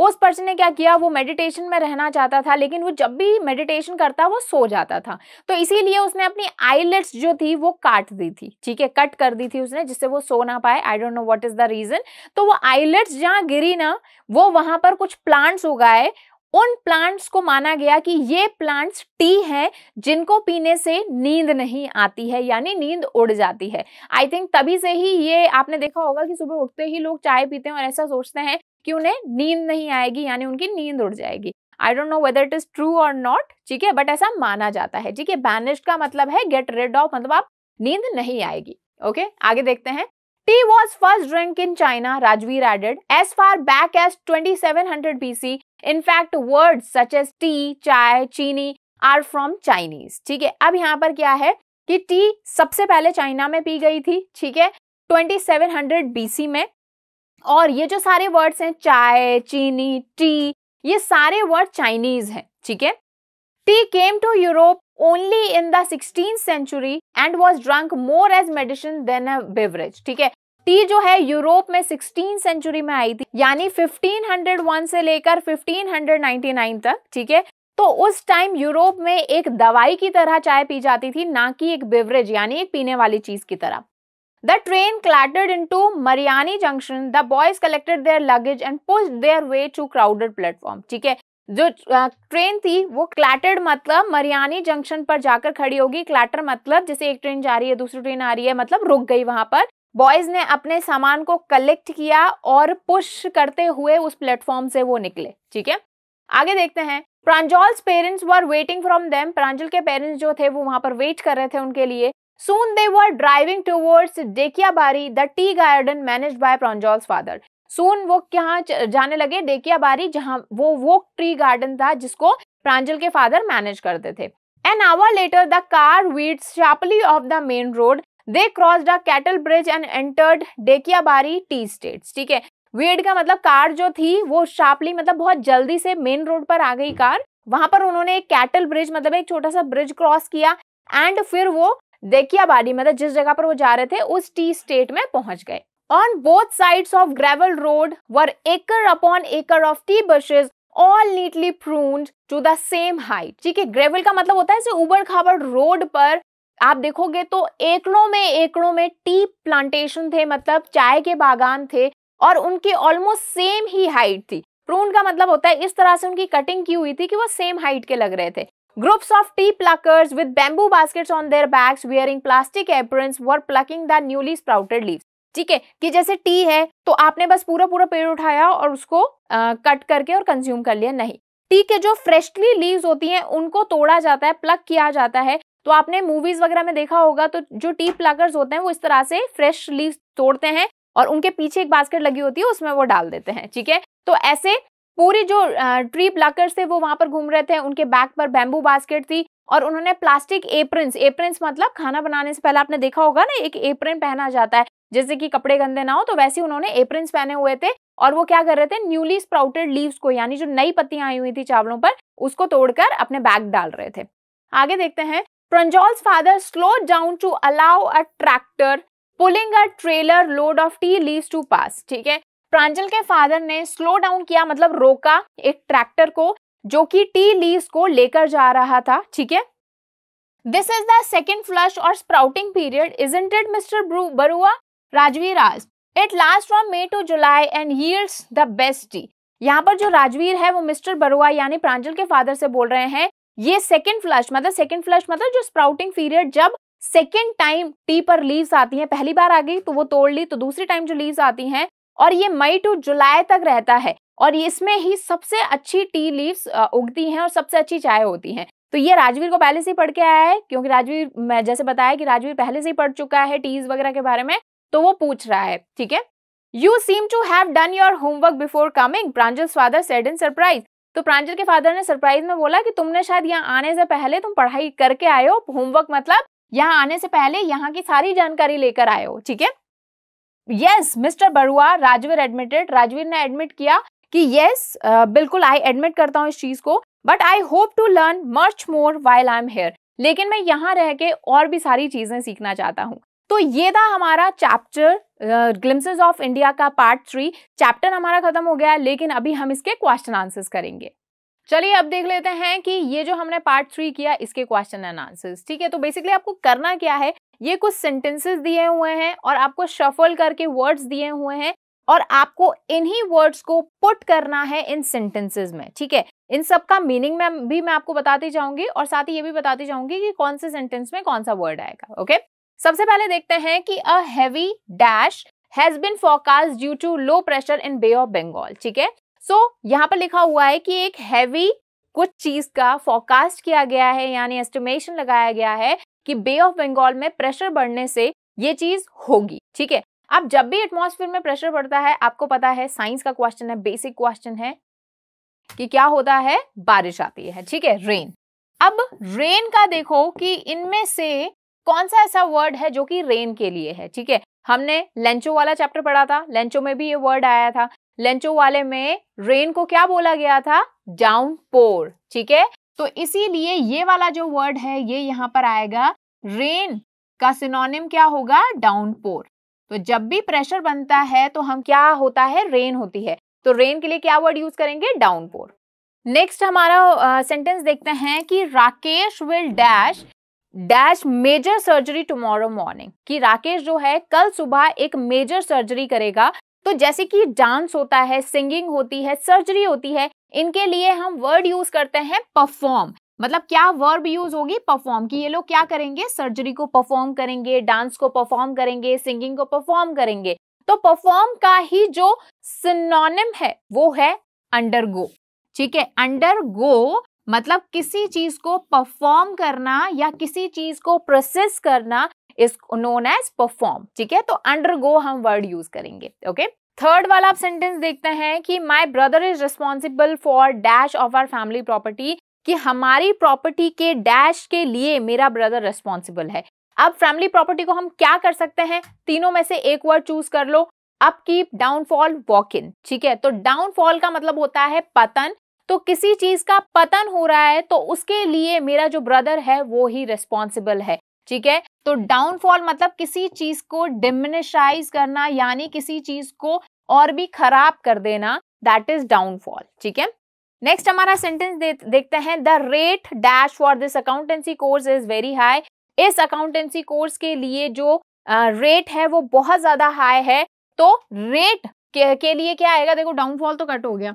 उस पर्सन ने क्या किया वो मेडिटेशन में रहना चाहता था लेकिन वो जब भी मेडिटेशन करता वो सो जाता था तो इसीलिए उसने अपनी आईलेट्स जो थी वो काट दी थी ठीक है कट कर दी थी उसने जिससे वो सो ना पाए I don't know what is the reason तो वो आईलेट्स जहाँ गिरी ना वो वहां पर कुछ प्लांट्स उगाए उन प्लांट्स को माना गया कि ये प्लांट्स टी हैं जिनको पीने से नींद नहीं आती है यानी नींद उड़ जाती है आई थिंक तभी से ही ये आपने देखा होगा कि सुबह उठते ही लोग चाय पीते हैं और ऐसा सोचते हैं कि उन्हें नींद नहीं आएगी यानी उनकी नींद उड़ जाएगी I don't know whether it is true और नॉट ठीक है बट ऐसा माना जाता है ठीक है बैनिस्ड का मतलब है गेट रेड ऑफ मतलब आप नींद नहीं आएगी ओके okay? आगे देखते हैं Tea was first drunk in China, Rajveer added, as far back as 2700 BC. In fact, words such as tea, chai, chini are from Chinese. ठीक है अब यहाँ पर क्या है कि टी सबसे पहले चाइना में पी गई थी ठीक है 2700 BC में और ये जो सारे वर्ड्स हैं चाय चीनी टी ये सारे वर्ड चाइनीज हैं ठीक है tea came to Europe only in the 16th century and was drunk more as medicine than a beverage ठीक है टी जो है यूरोप में 16 सेंचुरी में आई थी यानी 1501 से लेकर 1599 तक ठीक है तो उस टाइम यूरोप में एक दवाई की तरह चाय पी जाती थी ना कि एक बेवरेज यानी एक पीने वाली चीज की तरह the train clattered into Mariani junction the boys collected their luggage and pushed their way to crowded platform ठीक है जो ट्रेन थी वो क्लैटर्ड मतलब मरियानी जंक्शन पर जाकर खड़ी होगी क्लैटर मतलब जैसे एक ट्रेन जा रही है दूसरी ट्रेन आ रही है मतलब रुक गई वहां पर बॉयज ने अपने सामान को कलेक्ट किया और पुश करते हुए उस प्लेटफॉर्म से वो निकले ठीक है आगे देखते हैं Pranjal's parents were waiting from them Pranjal के पेरेंट्स जो थे वो वहां पर वेट कर रहे थे उनके लिए सून दे were driving towards Dhekiabari the tea garden manage by Pranjal's father soon वो कहाँ जाने लगे डेकिया बारी जहाँ वो वो ट्री गार्डन था जिसको प्रांजल के फादर मैनेज करते थे an hour later the car veered sharply off the main road they cross the cattle bridge and entered Dhekiabari tea state ठीक है वीड का मतलब कार जो थी वो शार्पली मतलब बहुत जल्दी से मेन रोड पर आ गई कार वहां पर उन्होंने एक कैटल ब्रिज मतलब एक छोटा सा ब्रिज क्रॉस किया एंड फिर वो देकिया बाड़ी मतलब जिस जगह पर वो जा रहे थे उस टी स्टेट में पहुंच गए On both sides of gravel road were acre upon acre of tea bushes all neatly pruned to the same height ठीक है ग्रेवल का मतलब होता है उबड़ खाबड़ रोड पर आप देखोगे तो एकड़ों में एकड़ों में टी प्लांटेशन थे मतलब चाय के बागान थे और उनकी ऑलमोस्ट सेम ही हाइट थी प्रून का मतलब होता है इस तरह से उनकी कटिंग की हुई थी कि वो सेम हाइट के लग रहे थे groups of tea pluckers with bamboo baskets on their bags wearing plastic aprons were plucking the newly sprouted leaves ठीक है कि जैसे टी है तो आपने बस पूरा पूरा पेड़ उठाया और उसको आ, कट करके और कंज्यूम कर लिया नहीं टी के जो फ्रेशली लीव्स होती हैं उनको तोड़ा जाता है प्लग किया जाता है तो आपने मूवीज वगैरह में देखा होगा तो जो टी प्लगर्स होते हैं वो इस तरह से फ्रेश लीव तोड़ते हैं और उनके पीछे एक बास्केट लगी होती है उसमें वो डाल देते हैं ठीक है तो ऐसे पूरी जो ट्री प्लकर्स थे वो वहां पर घूम रहे थे उनके बैक पर बैम्बू बास्केट थी और उन्होंने प्लास्टिक एप्रिंस एप्रिंस मतलब खाना बनाने से पहले आपने देखा होगा ना एक एप्रिन पहना जाता है जैसे कि कपड़े गंदे ना हो तो वैसे उन्होंने एप्रिंस पहने हुए थे और वो क्या कर रहे थे न्यूली स्प्राउटेड लीव्स को यानी जो नई पत्तियां आई हुई थी चावलों पर उसको तोड़कर अपने बैग डाल रहे थे आगे देखते हैं Pranjal's father slow down to allow a tractor pulling a trailer load of tea leaves to pass ठीक है प्रांजल के फादर ने स्लो डाउन किया मतलब रोका एक ट्रैक्टर को जो कि टी लीव्स को लेकर जा रहा था ठीक है this is the second flush और sprouting period is intense Mister Barua Rajveer आज it last from May to July and yields the best tea यहाँ पर जो राजवीर है वो मिस्टर बरुआ यानी प्रांजल के फादर से बोल रहे हैं ये सेकेंड फ्लश मतलब सेकेंड फ्लश मतलब जो स्प्राउटिंग पीरियड जब सेकेंड टाइम टी पर लीव्स आती हैं पहली बार आ गई तो वो तोड़ ली तो दूसरी टाइम जो लीव्स आती हैं और ये मई टू जुलाई तक रहता है और इसमें ही सबसे अच्छी टी लीव्स उगती हैं और सबसे अच्छी चाय होती है तो ये राजवीर को पहले से ही पढ़ के आया है क्योंकि राजवीर मैं जैसे बताया कि राजवीर पहले से ही पढ़ चुका है टीज वगैरह के बारे में तो वो पूछ रहा है ठीक है you seem to have done your homework before coming Pranjal father said in surprise तो प्रांजल के फादर ने सरप्राइज में बोला कि तुमने शायद यहाँ आने से पहले तुम पढ़ाई करके आए हो होमवर्क मतलब यहाँ आने से पहले यहाँ की सारी जानकारी लेकर आए हो ठीक है yes Mister Barua Rajveer admitted Rajveer ने एडमिट किया कि यस yes, uh, बिल्कुल आई एडमिट करता हूँ इस चीज को but I hope to learn much more while I am here लेकिन मैं यहाँ रह के और भी सारी चीजें सीखना चाहता हूँ तो ये था हमारा चैप्टर ग्लिम्सेज ऑफ इंडिया का पार्ट थ्री चैप्टर हमारा खत्म हो गया लेकिन अभी हम इसके क्वेश्चन आंसर्स करेंगे चलिए अब देख लेते हैं कि ये जो हमने पार्ट थ्री किया इसके क्वेश्चन एंड आंसर्स ठीक है तो बेसिकली आपको करना क्या है ये कुछ सेंटेंसेस दिए हुए हैं और आपको शफल करके वर्ड्स दिए हुए हैं और आपको इन्हीं वर्ड्स को पुट करना है इन सेंटेंसेस में ठीक है इन सब का मीनिंग में भी मैं आपको बताती जाऊंगी और साथ ही ये भी बताती जाऊंगी कि कौन से सेंटेंस में कौन सा वर्ड आएगा ओके सबसे पहले देखते हैं कि a heavy dash has been forecast due to low pressure in bay of Bengal ठीक है सो यहाँ पर लिखा हुआ है कि एक हैवी कुछ चीज का फोरकास्ट किया गया है यानी एस्टिमेशन लगाया गया है कि बे ऑफ बंगाल में प्रेशर बढ़ने से ये चीज होगी ठीक है अब जब भी एटमॉस्फेयर में प्रेशर बढ़ता है आपको पता है साइंस का क्वेश्चन है बेसिक क्वेश्चन है कि क्या होता है बारिश आती है ठीक है रेन अब रेन का देखो कि इनमें से कौन सा ऐसा वर्ड है जो कि रेन के लिए है ठीक है हमने लेंचो वाला चैप्टर पढ़ा था लेंचो में भी ये वर्ड आया था लेंचो वाले में रेन को क्या बोला गया था डाउन पोर ठीक है तो इसीलिए ये वाला जो वर्ड है ये यहाँ पर आएगा रेन का सिनोनिम क्या होगा डाउन पोर तो जब भी प्रेशर बनता है तो हम क्या होता है रेन होती है तो रेन के लिए क्या वर्ड यूज करेंगे डाउन पोर नेक्स्ट हमारा सेंटेंस uh, देखते हैं कि Rakesh will dash dash major surgery tomorrow morning कि राकेश जो है कल सुबह एक मेजर सर्जरी करेगा तो जैसे कि डांस होता है सिंगिंग होती है सर्जरी होती है इनके लिए हम वर्ड यूज करते हैं परफॉर्म मतलब क्या वर्ब यूज होगी परफॉर्म कि ये लोग क्या करेंगे सर्जरी को परफॉर्म करेंगे डांस को परफॉर्म करेंगे सिंगिंग को परफॉर्म करेंगे तो परफॉर्म का ही जो सिनोनिम है वो है अंडरगो ठीक है अंडरगो मतलब किसी चीज को परफॉर्म करना या किसी चीज को प्रोसेस करना इज नोन एज परफॉर्म ठीक है तो गो हम वर्ड यूज करेंगे ओके थर्ड वाला आप सेंटेंस देखते हैं कि my brother is responsible for dash of our family property कि हमारी प्रॉपर्टी के डैश के लिए मेरा ब्रदर रिस्पॉन्सिबल है अब फैमिली प्रॉपर्टी को हम क्या कर सकते हैं तीनों में से एक वर्ड चूज कर लो अब कीप डाउनफॉल वॉक इन ठीक है तो डाउनफॉल का मतलब होता है पतन तो किसी चीज का पतन हो रहा है तो उसके लिए मेरा जो ब्रदर है वो ही रिस्पॉन्सिबल है ठीक है तो डाउनफॉल मतलब किसी चीज को डिमिनिशाइज करना यानी किसी चीज को और भी खराब कर देना दैट इज डाउनफॉल ठीक है नेक्स्ट हमारा सेंटेंस दे, देखते हैं the rate dash for this accountancy course is very high इस अकाउंटेंसी कोर्स के लिए जो रेट uh, है वो बहुत ज्यादा हाई है तो रेट के, के लिए क्या आएगा देखो डाउनफॉल तो कट हो गया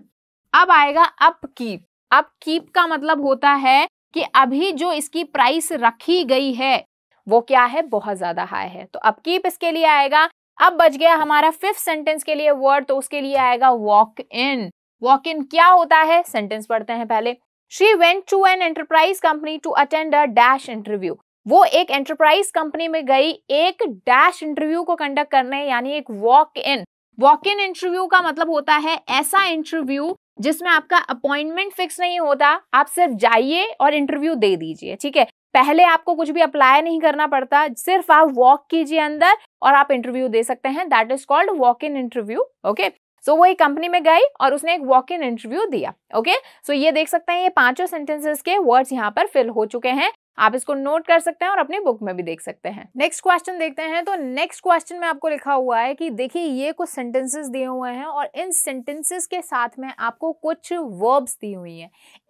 अब आएगा अप कीप अप कीप का मतलब होता है कि अभी जो इसकी प्राइस रखी गई है वो क्या है बहुत ज्यादा हाई है तो अब कीप इसके लिए आएगा अब बच गया हमारा फिफ्थ सेंटेंस के लिए वर्ड तो उसके लिए आएगा वॉक इन वॉक इन क्या होता है सेंटेंस पढ़ते हैं पहले Shri went to an enterprise company to attend a dash interview वो एक एंटरप्राइज कंपनी में गई एक डैश इंटरव्यू को कंडक्ट करने यानी एक walk in walk in interview का मतलब होता है ऐसा इंटरव्यू जिसमें आपका अपॉइंटमेंट फिक्स नहीं होता आप सिर्फ जाइए और इंटरव्यू दे दीजिए ठीक है पहले आपको कुछ भी अप्लाई नहीं करना पड़ता सिर्फ आप वॉक कीजिए अंदर और आप इंटरव्यू दे सकते हैं that is called walk in interview okay so वो एक कंपनी में गई और उसने एक वॉक इन इंटरव्यू दिया ओके सो ये देख सकते हैं ये पांचों सेंटेंसेस के वर्ड्स यहाँ पर फिल हो चुके हैं आप इसको नोट कर सकते हैं और अपनी बुक में भी देख सकते हैं नेक्स्ट क्वेश्चन देखते हैं तो नेक्स्ट क्वेश्चन में आपको लिखा हुआ है कि देखिए ये कुछ सेंटेंसेस दिए हुए हैं और इन सेंटेंसेस के साथ में आपको कुछ वर्ब्स दी हुई हैं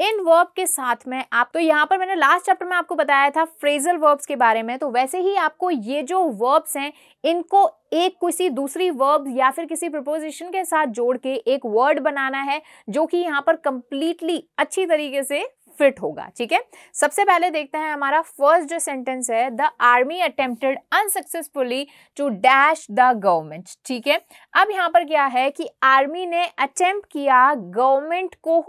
इन वर्ब के साथ में आप तो यहाँ पर मैंने लास्ट चैप्टर में आपको बताया था फ्रेजल वर्ब्स के बारे में तो वैसे ही आपको ये जो वर्ब्स हैं इनको एक किसी दूसरी वर्ब या फिर किसी प्रपोजिशन के साथ जोड़ के एक वर्ड बनाना है जो कि यहाँ पर कंप्लीटली अच्छी तरीके से फिट होगा ठीक है सबसे पहले देखते हैं हमारा फर्स्ट जो सेंटेंस है the army attempted unsuccessfully to dash the government ठीक है अब यहाँ पर क्या है कि आर्मी ने अटेम्प्ट किया गवर्नमेंट को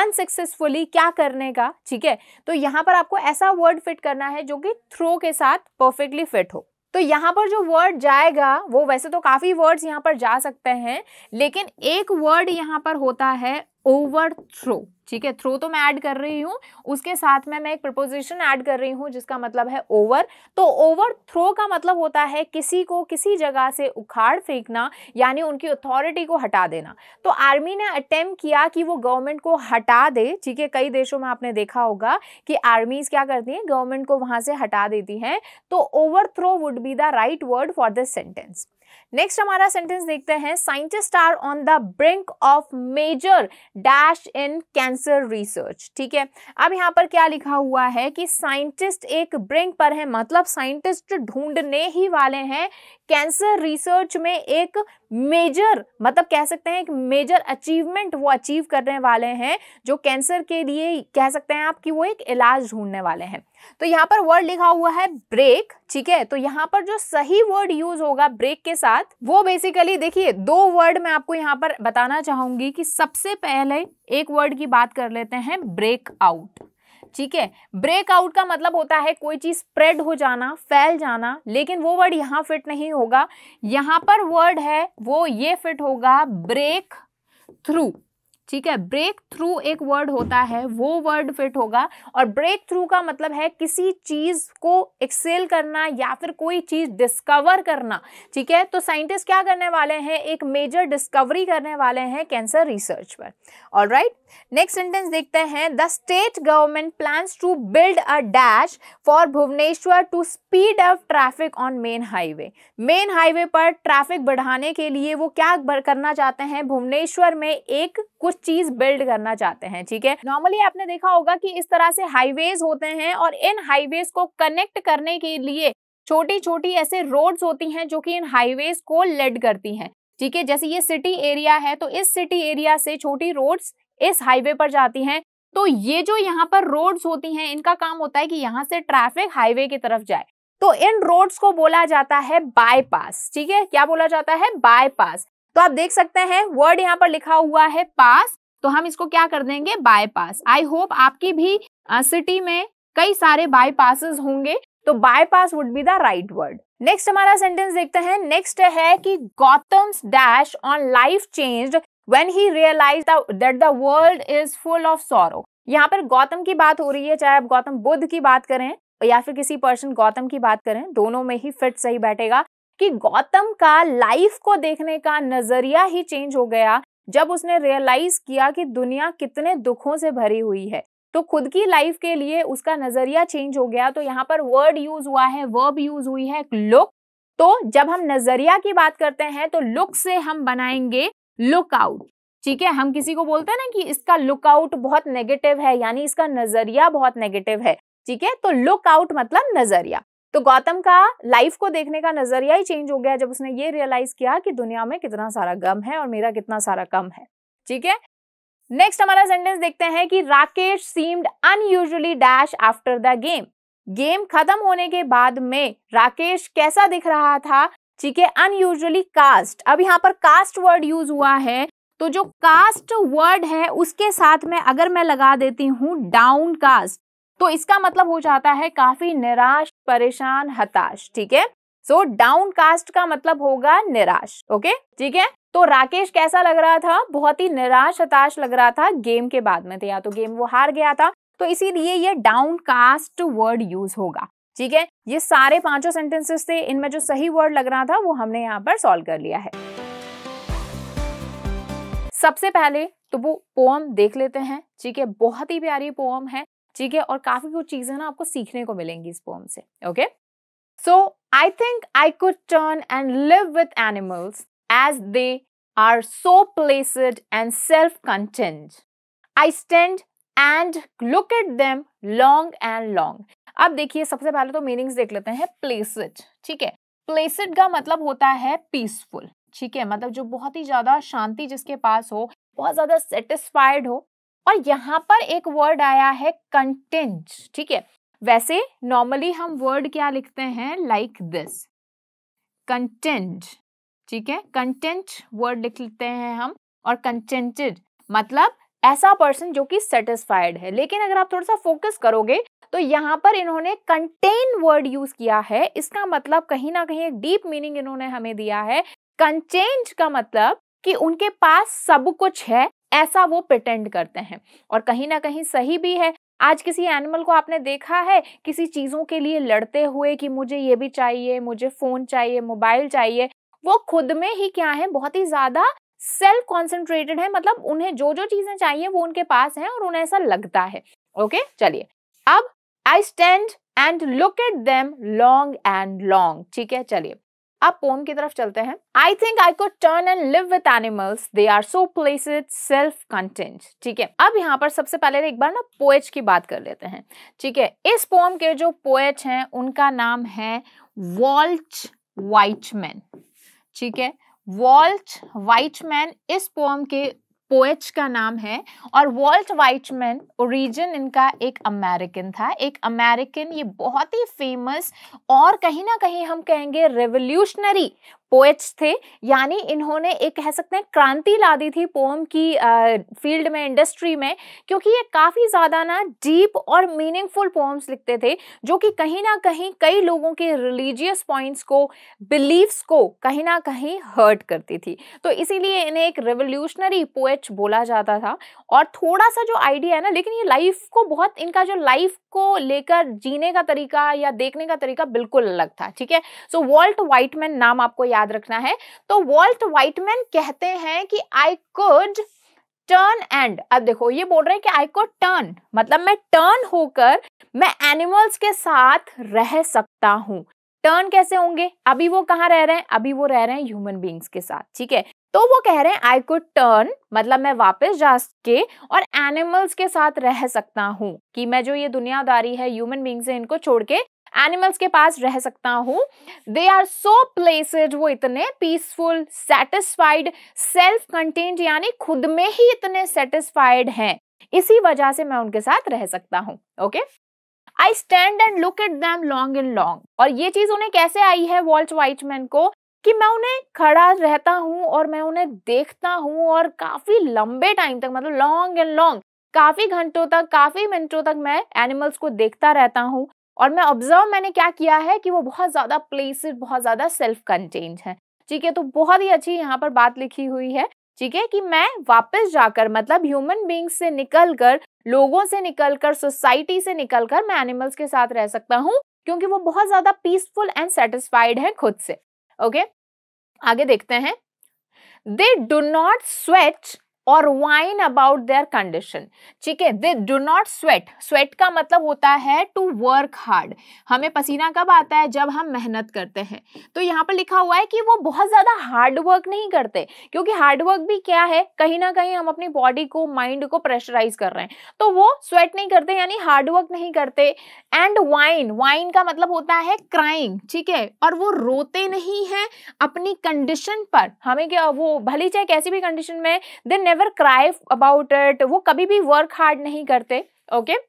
अनसक्सेसफुली क्या करने का ठीक है तो यहाँ पर आपको ऐसा वर्ड फिट करना है जो कि थ्रो के साथ परफेक्टली फिट हो तो यहाँ पर जो वर्ड जाएगा वो वैसे तो काफ़ी वर्ड्स यहाँ पर जा सकते हैं लेकिन एक वर्ड यहाँ पर होता है ओवर थ्रो ठीक है थ्रो तो मैं ऐड कर रही हूँ उसके साथ में मैं एक प्रपोजिशन ऐड कर रही हूँ जिसका मतलब है ओवर तो ओवर थ्रो का मतलब होता है किसी को किसी जगह से उखाड़ फेंकना यानी उनकी अथॉरिटी को हटा देना तो आर्मी ने अटेम्प्ट किया कि वो गवर्नमेंट को हटा दे ठीक है कई देशों में आपने देखा होगा कि आर्मीज क्या करती हैं गवर्नमेंट को वहाँ से हटा देती हैं तो overthrow would be the right word for this sentence next हमारा सेंटेंस देखते हैं scientist are on the brink of major dash in cancer research ठीक है अब यहाँ पर क्या लिखा हुआ है कि साइंटिस्ट एक ब्रिंक पर है मतलब साइंटिस्ट ढूंढने ही वाले हैं कैंसर रिसर्च में एक मेजर मतलब कह सकते हैं एक मेजर अचीवमेंट वो अचीव करने वाले हैं जो कैंसर के लिए कह सकते हैं आप कि वो एक इलाज ढूंढने वाले हैं तो यहाँ पर वर्ड लिखा हुआ है ब्रेक ठीक है तो यहाँ पर जो सही वर्ड यूज होगा ब्रेक के साथ बात वो बेसिकली देखिए दो वर्ड मैं आपको यहाँ पर बताना चाहूंगी कि सबसे पहले एक वर्ड की बात कर लेते हैं ब्रेक आउट ठीक है ब्रेकआउट का मतलब होता है कोई चीज स्प्रेड हो जाना फैल जाना लेकिन वो वर्ड यहाँ फिट नहीं होगा यहाँ पर वर्ड है वो ये फिट होगा ब्रेक थ्रू ठीक है ब्रेक थ्रू एक वर्ड होता है वो वर्ड फिट होगा और ब्रेक थ्रू का मतलब है किसी चीज को एक्सेल करना या फिर कोई चीज डिस्कवर करना ठीक है तो साइंटिस्ट क्या करने वाले हैं एक मेजर डिस्कवरी करने वाले हैं कैंसर रिसर्च पर ऑल राइट नेक्स्ट सेंटेंस देखते हैं the state government plans to build a dash for Bhubaneswar to speed up traffic on main highway main highway पर ट्रैफिक बढ़ाने के लिए वो क्या करना चाहते हैं भुवनेश्वर में एक कुछ चीज बिल्ड करना चाहते हैं ठीक है नॉर्मली आपने देखा होगा कि इस तरह से हाईवेज होते हैं और इन हाईवेज को कनेक्ट करने के लिए छोटी छोटी ऐसे रोड्स होती हैं जो कि इन हाईवेज को लेड करती हैं ठीक है जैसे ये सिटी एरिया है तो इस सिटी एरिया से छोटी रोड्स इस हाईवे पर जाती हैं तो ये जो यहाँ पर रोड्स होती हैं इनका काम होता है कि यहाँ से ट्रैफिक हाईवे की तरफ जाए तो इन रोड्स को बोला जाता है बायपास ठीक है क्या बोला जाता है बायपास तो आप देख सकते हैं वर्ड यहाँ पर लिखा हुआ है पास तो हम इसको क्या कर देंगे बायपास आई होप आपकी भी सिटी में कई सारे बाईपासेस होंगे तो bypass would be the right word next हमारा सेंटेंस देखते हैं नेक्स्ट है कि Gautam dash on life changed when he realized that the world is full of sorrow. यहाँ पर गौतम की बात हो रही है चाहे आप गौतम बुद्ध की बात करें या फिर किसी पर्सन गौतम की बात करें दोनों में ही फिट सही बैठेगा कि गौतम का लाइफ को देखने का नजरिया ही चेंज हो गया जब उसने रियलाइज किया कि दुनिया कितने दुखों से भरी हुई है तो खुद की लाइफ के लिए उसका नजरिया चेंज हो गया तो यहाँ पर वर्ड यूज हुआ है वर्ब यूज हुई है लुक तो जब हम नजरिया की बात करते हैं तो लुक से हम बनाएंगे लुकआउट ठीक है हम किसी को बोलते हैं ना कि इसका लुकआउट बहुत नेगेटिव है यानी इसका नजरिया बहुत नेगेटिव है ठीक है तो लुकआउट मतलब नजरिया तो गौतम का लाइफ को देखने का नजरिया ही चेंज हो गया जब उसने ये रियलाइज किया कि दुनिया में कितना सारा गम है और मेरा कितना सारा कम है ठीक है नेक्स्ट हमारा सेंटेंस देखते हैं कि Rakesh seemed unusually dash after the game game खत्म होने के बाद में राकेश कैसा दिख रहा था ठीक है अनयूजली कास्ट अब यहाँ पर कास्ट वर्ड यूज हुआ है तो जो कास्ट वर्ड है उसके साथ में अगर मैं लगा देती हूँ डाउन कास्ट तो इसका मतलब हो जाता है काफी निराश परेशान हताश ठीक है सो डाउन कास्ट का मतलब होगा निराश ओके ठीक है तो राकेश कैसा लग रहा था बहुत ही निराश हताश लग रहा था गेम के बाद में थे या तो गेम वो हार गया था तो इसीलिए ये डाउन कास्ट वर्ड यूज होगा ठीक है ये सारे पांचों सेंटेंसेस थे इनमें जो सही वर्ड लग रहा था वो हमने यहाँ पर सॉल्व कर लिया है सबसे पहले तो वो पोम देख लेते हैं ठीक है बहुत ही प्यारी पोम है ठीक है और काफी कुछ चीजें ना आपको सीखने को मिलेंगी इस पोम से okay so I think I could turn and live with animals as they are so placid and self contained I stand and look at them long and long अब देखिए सबसे पहले तो मीनिंग्स देख लेते हैं प्लेसिड ठीक है प्लेसिड का मतलब होता है पीसफुल ठीक है मतलब जो बहुत ही ज्यादा शांति जिसके पास हो बहुत ज्यादा सेटिस्फाइड हो और यहाँ पर एक वर्ड आया है कंटेंट ठीक है वैसे नॉर्मली हम वर्ड क्या लिखते हैं लाइक दिस कंटेंट ठीक है कंटेंट वर्ड लिख लेते हैं हम और कंटेंटेड मतलब ऐसा पर्सन जो कि सेटिस्फाइड है लेकिन अगर आप थोड़ा सा फोकस करोगे तो यहाँ पर इन्होंने कंटेन वर्ड यूज किया है इसका मतलब कहीं ना कहीं एक डीप मीनिंग इन्होंने हमें दिया है कंचेंज का मतलब कि उनके पास सब कुछ है ऐसा वो प्रटेंड करते हैं और कहीं ना कहीं सही भी है आज किसी एनिमल को आपने देखा है किसी चीज़ों के लिए लड़ते हुए कि मुझे ये भी चाहिए मुझे फ़ोन चाहिए मोबाइल चाहिए वो खुद में ही क्या है बहुत ही ज़्यादा सेल्फ कॉन्सेंट्रेटेड है मतलब उन्हें जो जो चीजें चाहिए वो उनके पास है और उन्हें ऐसा लगता है ओके चलिए अब I stand and look at them long and long ठीक है चलिए अब पोम की तरफ चलते हैं I think I could turn and live with animals they are so placid self contained ठीक है अब यहाँ पर सबसे पहले एक बार ना पोएच की बात कर लेते हैं ठीक है इस पोम के जो पोएच हैं उनका नाम है वॉल्ट वाइटमैन ठीक है वॉल्ट वाइटमैन इस पोम के पोएट्स का नाम है और वॉल्ट वाइटमैन ओरिजिन इनका एक अमेरिकन था एक अमेरिकन ये बहुत ही फेमस और कहीं ना कहीं हम कहेंगे रेवोल्यूशनरी पोएट्स थे यानी इन्होंने एक कह सकते हैं क्रांति ला दी थी पोम की फील्ड में इंडस्ट्री में क्योंकि ये काफ़ी ज़्यादा ना डीप और मीनिंगफुल पोम्स लिखते थे जो कि कहीं ना कहीं कई लोगों के रिलीजियस पॉइंट्स को बिलीव्स को कहीं ना कहीं हर्ट करती थी तो इसीलिए इन्हें एक रेवोल्यूशनरी पोएट्स बोला जाता था और थोड़ा सा जो आइडिया है ना लेकिन ये लाइफ को बहुत इनका जो लाइफ को लेकर जीने का तरीका या देखने का तरीका बिल्कुल अलग था ठीक है सो वॉल्ट व्हाइटमैन नाम आपको याद रखना है तो वॉल्ट व्हाइटमैन कहते हैं कि आई कुड टर्न एंड अब देखो ये बोल रहे हैं कि आई को टर्न मतलब मैं टर्न होकर मैं एनिमल्स के साथ रह सकता हूं टर्न कैसे होंगे अभी वो कहाँ रह रहे हैं अभी वो रह रहे हैं ह्यूमन बींग्स के साथ ठीक है तो वो कह रहे हैं आई कुड टर्न मतलब मैं वापस जा के और एनिमल्स के साथ रह सकता हूँ कि मैं जो ये दुनियादारी है ह्यूमन बींग्स है इनको छोड़ के एनिमल्स के पास रह सकता हूँ दे आर सो प्लेसड वो इतने पीसफुल सेटिस्फाइड सेल्फ कंटेंट यानी खुद में ही इतने सेटिस्फाइड हैं इसी वजह से मैं उनके साथ रह सकता हूँ okay okay? I stand and look at them long and long और ये चीज उन्हें कैसे आई है वॉल्ट वाइटमैन को कि मैं उन्हें खड़ा रहता हूँ और मैं उन्हें देखता हूँ और काफी लंबे टाइम तक मतलब लॉन्ग एंड लॉन्ग काफी घंटों तक काफी मिनटों तक मैं एनिमल्स को देखता रहता हूँ और मैं ऑब्जर्व मैंने क्या किया है कि वो बहुत ज्यादा प्लेसिड बहुत ज्यादा सेल्फ कंटेन्ड है ठीक है तो बहुत ही अच्छी यहाँ पर बात लिखी हुई है ठीक है कि मैं वापस जाकर मतलब ह्यूमन बींग्स से निकलकर लोगों से निकलकर सोसाइटी से निकलकर मैं एनिमल्स के साथ रह सकता हूँ क्योंकि वो बहुत ज्यादा पीसफुल एंड सेटिस्फाइड है खुद से ओके okay? आगे देखते हैं दे डू नॉट स्वेच और वाइन अबाउट देयर कंडीशन ठीक है they do not sweat sweat का मतलब होता है टू वर्क हार्ड हमें पसीना कब आता है जब हम मेहनत करते हैं तो यहाँ पर लिखा हुआ है कि वो बहुत ज़्यादा हार्ड वर्क नहीं करते क्योंकि हार्ड वर्क भी क्या है कहीं ना कहीं हम अपनी बॉडी को माइंड को प्रेशराइज कर रहे हैं तो वो स्वेट नहीं करते यानी हार्ड वर्क नहीं करते एंड वाइन वाइन का मतलब होता है क्राइंग ठीक है और वो रोते नहीं है अपनी कंडीशन पर हमें क्या वो भली चाहे कैसी भी कंडीशन में they never never cry about it वो कभी भी वर्क हार्ड नहीं करते okay okay?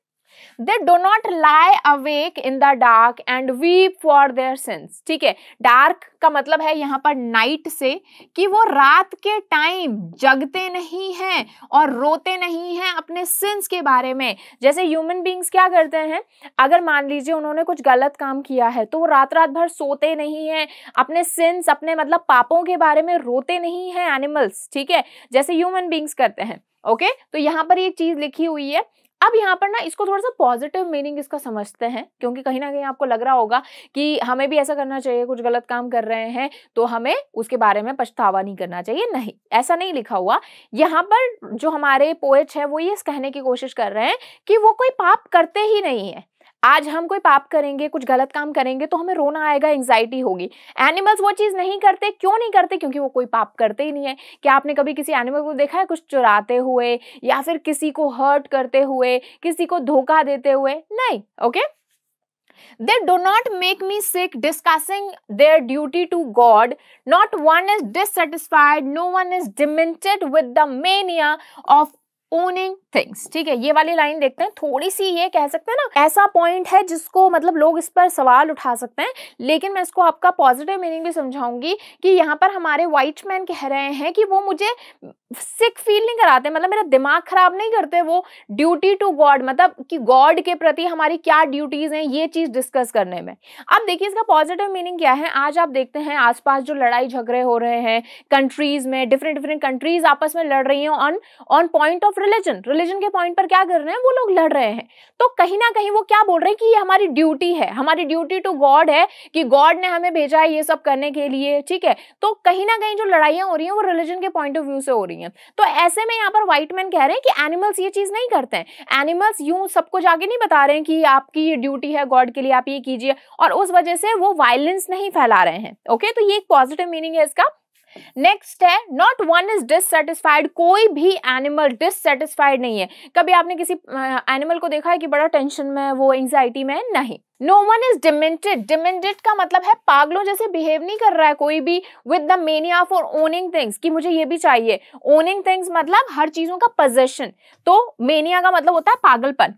They do not lie awake in the dark and weep for their sins ठीक है डार्क का मतलब है यहाँ पर नाइट से कि वो रात के टाइम जगते नहीं हैं और रोते नहीं हैं अपने सिंस के बारे में जैसे ह्यूमन बींग्स क्या करते हैं अगर मान लीजिए उन्होंने कुछ गलत काम किया है तो वो रात रात भर सोते नहीं हैं अपने सिंस अपने मतलब पापों के बारे में रोते नहीं हैं एनिमल्स ठीक है जैसे ह्यूमन बींग्स करते हैं ओके okay? तो यहाँ पर एक चीज लिखी हुई है अब यहाँ पर ना इसको थोड़ा सा पॉजिटिव मीनिंग इसका समझते हैं क्योंकि कहीं ना कहीं आपको लग रहा होगा कि हमें भी ऐसा करना चाहिए कुछ गलत काम कर रहे हैं तो हमें उसके बारे में पछतावा नहीं करना चाहिए नहीं ऐसा नहीं लिखा हुआ यहाँ पर जो हमारे पोएट्स हैं वो ये कहने की कोशिश कर रहे हैं कि वो कोई पाप करते ही नहीं है आज हम कोई पाप करेंगे कुछ गलत काम करेंगे तो हमें रोना आएगा एंग्जाइटी होगी एनिमल्स वो चीज़ नहीं करते क्यों नहीं करते क्योंकि वो कोई पाप करते ही नहीं है क्या आपने कभी किसी एनिमल को देखा है कुछ चुराते हुए या फिर किसी को हर्ट करते हुए किसी को धोखा देते हुए नहीं okay they they do not make me sick discussing their duty to god not one is dissatisfied no one is demented with the mania of owning things ठीक है ये वाली लाइन देखते हैं थोड़ी सी ये कह सकते हैं ना ऐसा पॉइंट है जिसको मतलब लोग इस पर सवाल उठा सकते हैं लेकिन मैं इसको आपका पॉजिटिव मीनिंग भी समझाऊंगी कि यहाँ पर हमारे व्हाइट मैन कह रहे हैं कि वो मुझे सिक फील नहीं कराते मतलब मेरा दिमाग खराब नहीं करते वो ड्यूटी टू गॉड मतलब कि गॉड के प्रति हमारी क्या ड्यूटीज हैं ये चीज़ डिस्कस करने में अब देखिए इसका पॉजिटिव मीनिंग क्या है आज आप देखते हैं आसपास जो लड़ाई झगड़े हो रहे हैं कंट्रीज में डिफरेंट डिफरेंट कंट्रीज आपस में लड़ रही हैं on on point of religion religion के पॉइंट पर क्या कर रहे हैं वो लोग लड़ रहे हैं तो कहीं ना कहीं वो क्या बोल रहे हैं कि ये हमारी ड्यूटी है हमारी ड्यूटी टू गॉड है कि गॉड ने हमें भेजा है ये सब करने के लिए ठीक है तो कहीं ना कहीं जो लड़ाइयाँ हो रही हैं वो रिलीजन के पॉइंट ऑफ व्यू से हो रही हैं रही हैं तो ऐसे में यहाँ पर मैन कह रहे हैं कि एनिमल्स ये चीज़ नहीं करते हैं एनिमल्स यूँ सबको जाके नहीं बता रहे हैं कि आपकी ये ड्यूटी है गॉड के लिए आप ये कीजिए और उस वजह से वो वायलेंस नहीं फैला रहे हैं ओके तो ये एक पॉजिटिव मीनिंग है इसका नेक्स्ट है नॉट वन इज डिससेटिस्फाइड कोई भी एनिमल डिससेटिस्फाइड नहीं है कभी आपने किसी एनिमल uh, को देखा है कि बड़ा टेंशन में है वो एंगजाइटी में है नहीं no one is demented demented का मतलब है पागलों जैसे बिहेव नहीं कर रहा है कोई भी with the mania for owning things कि मुझे ये भी चाहिए ओनिंग थिंग्स मतलब हर चीज़ों का पोजेशन तो मेनिया का मतलब होता है पागलपन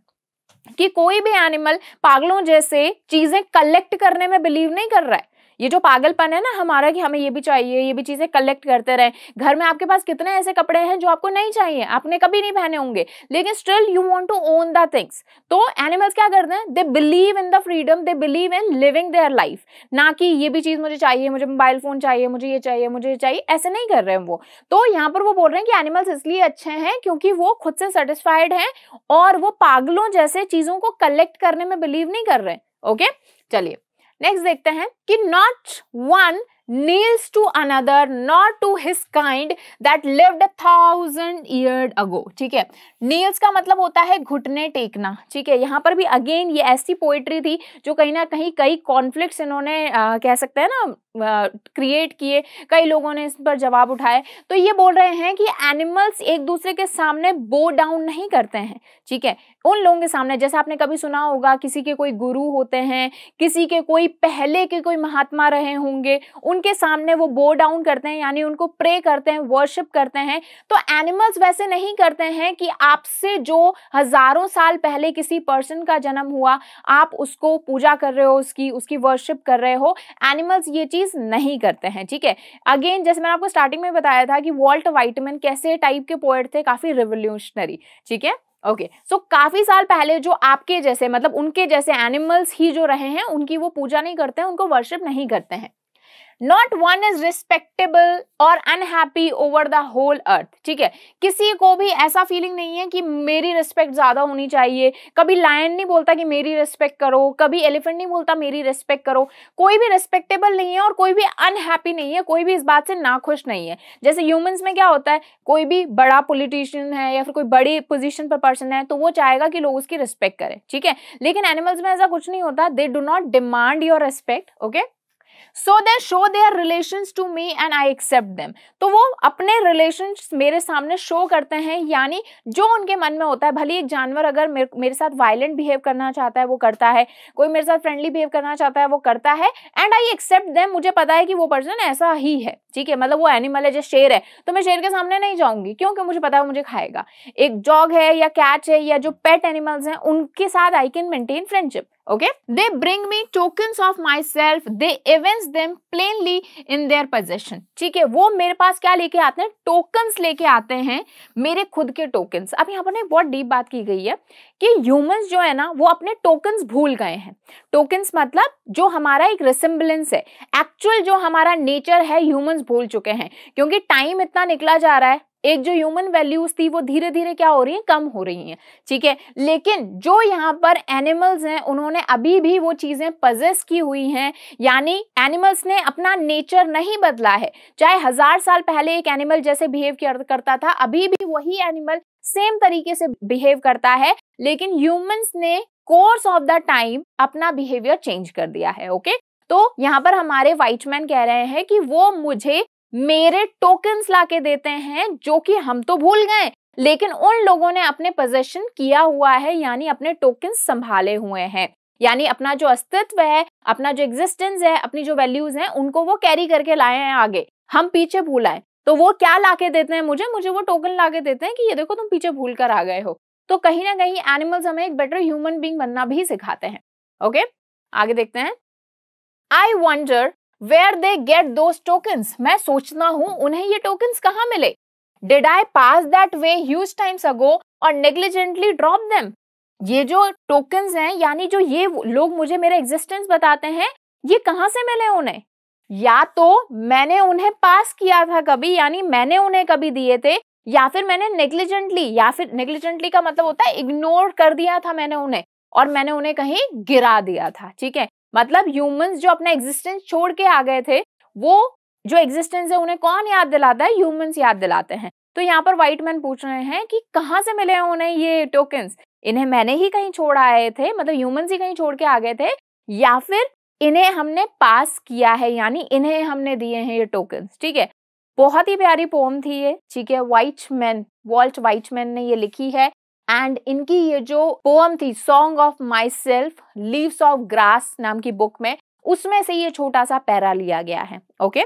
कि कोई भी एनिमल पागलों जैसे चीज़ें कलेक्ट करने में बिलीव नहीं कर रहा है ये जो पागलपन है ना हमारा कि हमें ये भी चाहिए ये भी चीज़ें कलेक्ट करते रहे घर में आपके पास कितने ऐसे कपड़े हैं जो आपको नहीं चाहिए आपने कभी नहीं पहने होंगे लेकिन still you want to own the things तो एनिमल्स क्या करते हैं they believe in the freedom they believe in living their life ना कि ये भी चीज़ मुझे चाहिए मुझे मोबाइल फ़ोन चाहिए मुझे ये चाहिए मुझे ये चाहिए ऐसे नहीं कर रहे हैं वो तो यहाँ पर वो बोल रहे हैं कि एनिमल्स इसलिए अच्छे हैं क्योंकि वो खुद से सेटिस्फाइड हैं और वो पागलों जैसे चीज़ों को कलेक्ट करने में बिलीव नहीं कर रहे ओके चलिए नेक्स्ट देखते हैं कि not one kneels to another not to his kind that lived thousand year ago ठीक है नील्स का मतलब होता है घुटने टेकना ठीक है यहाँ पर भी अगेन ये ऐसी पोइट्री थी जो कहीं ना कहीं कई कॉन्फ्लिक्ट इन्होंने कह सकते हैं ना क्रिएट किए कई लोगों ने इस पर जवाब उठाए तो ये बोल रहे हैं कि एनिमल्स एक दूसरे के सामने बो डाउन नहीं करते हैं ठीक है उन लोगों के सामने जैसे आपने कभी सुना होगा किसी के कोई गुरु होते हैं किसी के कोई पहले के कोई महात्मा रहे होंगे उनके सामने वो बो डाउन करते हैं यानी उनको प्रे करते हैं वर्शिप करते हैं तो एनिमल्स वैसे नहीं करते हैं कि आपसे जो हजारों साल पहले किसी पर्सन का जन्म हुआ आप उसको पूजा कर रहे हो उसकी उसकी वर्शिप कर रहे हो एनिमल्स ये चीज़ चीज नहीं करते हैं ठीक है अगेन जैसे मैंने आपको स्टार्टिंग में बताया था कि वॉल्ट वाइटमैन कैसे टाइप के पोएट थे काफी रिवोल्यूशनरी ठीक है ओके okay. सो so, काफी साल पहले जो आपके जैसे मतलब उनके जैसे एनिमल्स ही जो रहे हैं उनकी वो पूजा नहीं करते हैं उनको वर्शिप नहीं करते हैं नॉट वन इज रिस्पेक्टेबल और unhappy over the whole earth ठीक है किसी को भी ऐसा फीलिंग नहीं है कि मेरी रिस्पेक्ट ज़्यादा होनी चाहिए कभी लायन नहीं बोलता कि मेरी रिस्पेक्ट करो कभी एलिफेंट नहीं बोलता मेरी रिस्पेक्ट करो कोई भी रिस्पेक्टेबल नहीं है और कोई भी अनहैप्पी नहीं है कोई भी इस बात से नाखुश नहीं है जैसे ह्यूमन्स में क्या होता है कोई भी बड़ा पोलिटिशियन है या फिर कोई बड़ी पोजिशन पर पर्सन है तो वो चाहेगा कि लोग उसकी रिस्पेक्ट करें ठीक है लेकिन एनिमल्स में ऐसा कुछ नहीं होता they do not demand your respect okay so they show their relation to me and I accept them तो वो अपने रिलेशन मेरे सामने शो करते हैं यानी जो उनके मन में होता है भले एक जानवर अगर मेरे, मेरे साथ वायलेंट बिहेव करना चाहता है वो करता है कोई मेरे साथ फ्रेंडली बिहेव करना चाहता है वो करता है एंड आई एक्सेप्ट देम मुझे पता है कि वो पर्सन ऐसा ही है ठीक है मतलब वो एनिमल है जो शेर है तो मैं शेर के सामने नहीं जाऊंगी क्योंकि मुझे पता है मुझे खाएगा एक जॉग है या कैच है या जो पेट एनिमल्स हैं उनके साथ I can maintain friendship okay they bring me tokens of myself they evince them plainly in their possession theek hai wo mere paas kya leke aate hain tokens leke aate hain mere khud ke tokens ab yahan par ना bahut deep baat ki gayi hai ki humans jo hai na wo apne tokens भूल gaye hain tokens matlab jo hamara ek resemblance hai actual jo hamara nature hai humans भूल chuke hain kyunki time itna nikla ja raha hai एक जो human values थी वो धीरे धीरे क्या हो रही है कम हो रही है ठीक है लेकिन जो यहाँ पर एनिमल्स हैं उन्होंने अभी भी वो चीज़ें पजेस की हुई हैं यानी एनिमल्स ने अपना नेचर नहीं बदला है चाहे हज़ार साल पहले एक एनिमल जैसे बिहेव करता था अभी भी वही एनिमल सेम तरीके से बिहेव करता है लेकिन ह्यूमन्स ने कोर्स ऑफ द टाइम अपना बिहेवियर चेंज कर दिया है ओके तो यहाँ पर हमारे वाइटमैन कह रहे हैं कि वो मुझे मेरे टोकन्स लाके देते हैं जो कि हम तो भूल गए लेकिन उन लोगों ने अपने पोजेशन किया हुआ है यानी अपने टोकन संभाले हुए हैं यानी अपना जो अस्तित्व है अपना जो एग्जिस्टेंस है अपनी जो वैल्यूज हैं उनको वो कैरी करके लाए हैं आगे हम पीछे भूल आए तो वो क्या लाके देते हैं मुझे मुझे वो टोकन लाके देते हैं कि ये देखो तुम पीछे भूल कर आ गए हो तो कहीं ना कहीं एनिमल्स हमें एक बेटर ह्यूमन बींग बनना भी सिखाते हैं ओके आगे देखते हैं I wonder where they get those tokens मैं सोचना हूँ उन्हें ये टोकन्स कहाँ मिले did I pass that way huge times ago और नेग्लिजेंटली ड्रॉप देम ये जो टोकन्स हैं यानी जो ये लोग मुझे मेरे एग्जिस्टेंस बताते हैं ये कहाँ से मिले उन्हें या तो मैंने उन्हें पास किया था कभी यानी मैंने उन्हें कभी दिए थे या फिर मैंने नेग्लिजेंटली या फिर नेग्लिजेंटली का मतलब होता है इग्नोर कर दिया था मैंने उन्हें और मैंने उन्हें कहीं गिरा दिया था ठीक है मतलब ह्यूमंस जो अपना एग्जिस्टेंस छोड़ के आ गए थे वो जो एग्जिस्टेंस है उन्हें कौन याद दिलाता है ह्यूमंस याद दिलाते हैं तो यहाँ पर व्हाइट मैन पूछ रहे हैं कि कहाँ से मिले हैं उन्हें ये टोकन्स इन्हें मैंने ही कहीं छोड़ आए थे मतलब ह्यूमन्स ही कहीं छोड़ के आ गए थे या फिर इन्हें हमने पास किया है यानी इन्हें हमने दिए हैं ये टोकन्स ठीक है बहुत ही प्यारी पोम थी ये ठीक है वाइट मैन वॉल्ट मैन ने ये लिखी है एंड इनकी ये जो पोअम थी song of myself leaves of grass नाम की बुक में उसमें से ये छोटा सा पैरा लिया गया है ओके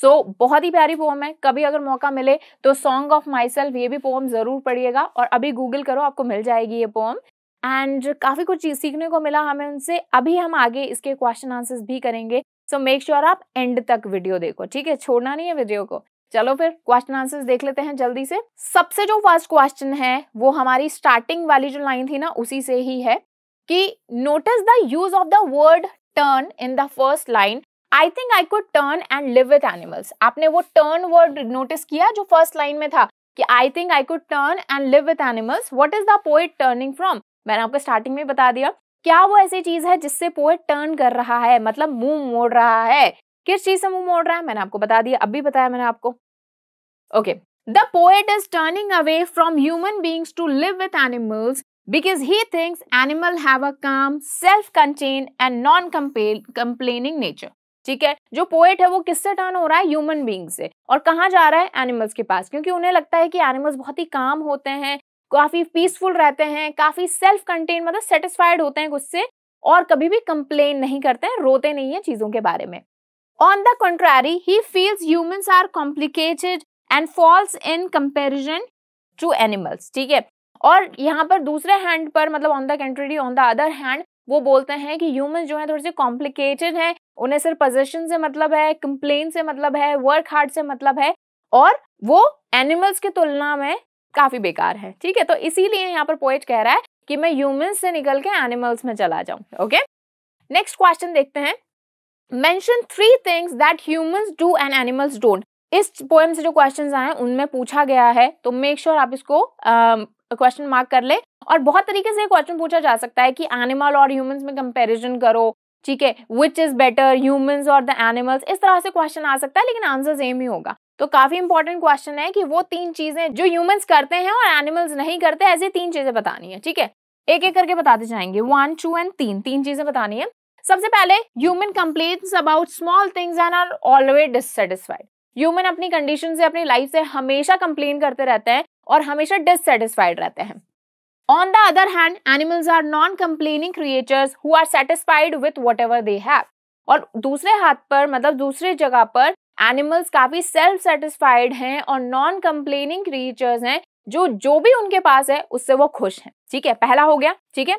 सो so, बहुत ही प्यारी पोम है कभी अगर मौका मिले तो सॉन्ग ऑफ माई सेल्फ ये भी पोम ज़रूर पढ़िएगा और अभी गूगल करो आपको मिल जाएगी ये पोम एंड काफ़ी कुछ चीज़ सीखने को मिला हमें उनसे अभी हम आगे इसके क्वेश्चन आंसर्स भी करेंगे सो मेक श्योर आप एंड तक वीडियो देखो ठीक है छोड़ना नहीं है वीडियो को चलो फिर क्वेश्चन आंसर्स देख लेते हैं जल्दी से सबसे जो फर्स्ट क्वेश्चन है वो हमारी स्टार्टिंग वाली जो लाइन थी ना उसी से ही है कि notice the use of the word turn in the first line I think I could turn and live with animals आपने वो टर्न वर्ड नोटिस किया जो फर्स्ट लाइन में था कि I think I could turn and live with animals what is the poet turning from मैंने आपको starting में बता दिया क्या वो ऐसी चीज है जिससे पोएट टर्न कर रहा है मतलब मुंह मोड़ रहा है किस चीज से मुंह मोड़ रहा है मैंने आपको बता दिया अब भी बताया मैंने आपको okay the poet is turning away from human beings to live with animals because he thinks animal have a calm self-contained and non complaining nature ठीक है जो पोएट है वो किससे टर्न हो रहा है ह्यूमन बींग से और कहाँ जा रहा है एनिमल्स के पास क्योंकि उन्हें लगता है कि एनिमल्स बहुत ही काम होते हैं काफी पीसफुल रहते हैं काफी सेल्फ कंटेन मतलब सेटिस्फाइड होते हैं खुद से और कभी भी कंप्लेन नहीं करते हैं रोते नहीं है चीजों के बारे में on the contrary, he feels humans are complicated and false in comparison to animals ठीक है और यहाँ पर दूसरे हैंड पर मतलब on the contrary on the other hand वो बोलते हैं कि ह्यूमन जो है थोड़े से कॉम्प्लिकेटेड हैं उन्हें सिर्फ पोजेशन से मतलब है कंप्लेन से मतलब है वर्क हार्ड से मतलब है और वो एनिमल्स की तुलना में काफी बेकार है ठीक है तो इसीलिए यहाँ पर पोएट कह रहा है कि मैं ह्यूमन से निकल के एनिमल्स में चला जाऊं ओके नेक्स्ट क्वेश्चन देखते हैं mention three things that humans do and animals don't इस पोएम से जो क्वेश्चंस आए हैं उनमें पूछा गया है तो मेक श्योर sure आप इसको क्वेश्चन uh, मार्क कर ले और बहुत तरीके से क्वेश्चन पूछा जा सकता है कि एनिमल और ह्यूमंस में कंपैरिजन करो ठीक है विच इज बेटर ह्यूमंस और द एनिमल्स इस तरह से क्वेश्चन आ सकता है लेकिन आंसर सेम ही होगा तो काफी इंपॉर्टेंट क्वेश्चन है कि वो तीन चीजें जो ह्यूमंस करते हैं और एनिमल्स नहीं करते ऐसी तीन चीजें बतानी है ठीक है एक एक करके बताते जाएंगे वन टू एंड तीन तीन चीजें बतानी है सबसे पहले human complain about small things and are always dissatisfied human अपनी कंडीशन से अपनी लाइफ से हमेशा कंप्लेन करते रहते हैं और हमेशा डिससेटिस्फाइड रहते हैं the other hand animals are non complaining creatures who are satisfied with whatever they have और दूसरे हाथ पर मतलब दूसरे जगह पर एनिमल्स काफी सेल्फ सेटिस्फाइड हैं और नॉन कंप्लेनिंग क्रिएचर्स हैं जो जो भी उनके पास है उससे वो खुश हैं ठीक है पहला हो गया ठीक है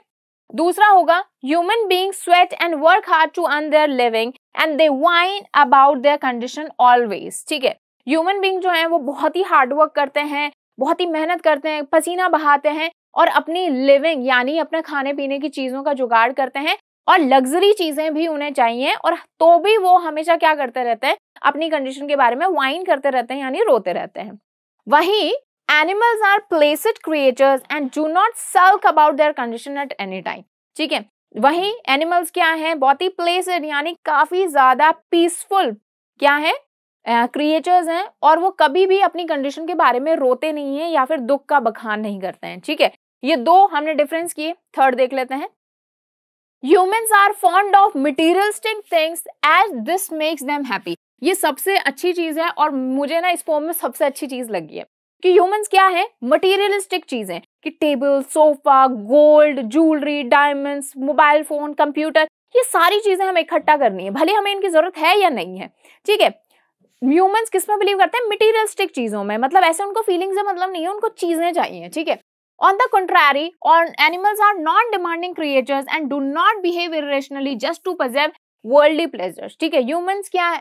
दूसरा होगा human being sweat and work hard to earn their living and they whine about their condition always ठीक है ह्यूमन बींग जो है वो बहुत ही हार्डवर्क करते हैं बहुत ही मेहनत करते हैं पसीना बहाते हैं और अपनी लिविंग यानी अपने खाने पीने की चीज़ों का जुगाड़ करते हैं और लग्जरी चीज़ें भी उन्हें चाहिए और तो भी वो हमेशा क्या करते रहते हैं अपनी कंडीशन के बारे में वाइन करते रहते हैं यानी रोते रहते हैं वहीं animals are placid creatures and do not sulk about their condition at any time ठीक है वहीं एनिमल्स क्या है बहुत ही प्लेसड यानी काफी ज्यादा पीसफुल क्या है क्रिएचर्स uh, हैं और वो कभी भी अपनी कंडीशन के बारे में रोते नहीं हैं या फिर दुख का बखान नहीं करते हैं ठीक है ये दो हमने डिफरेंस किए थर्ड देख लेते हैं humans are fond of materialistic things as this makes them happy ये सबसे अच्छी चीज है और मुझे ना इस फॉर्म में सबसे अच्छी चीज लगी है कि ह्यूमंस क्या है मटेरियलिस्टिक चीजें कि table sofa gold jewellery diamonds mobile phone computer ये सारी चीजें हमें इकट्ठा करनी है भले हमें इनकी जरूरत है या नहीं है ठीक है ह्यूमंस किस में बिलीव करते हैं मटीरियलिस्टिक चीजों में मतलब ऐसे उनको फीलिंग्स है मतलब नहीं है उनको चीजें चाहिए ठीक है ऑन द कंट्रारी और animals are non demanding creatures and do not behave irrationally just to preserve worldly pleasures ठीक है ह्यूमंस क्या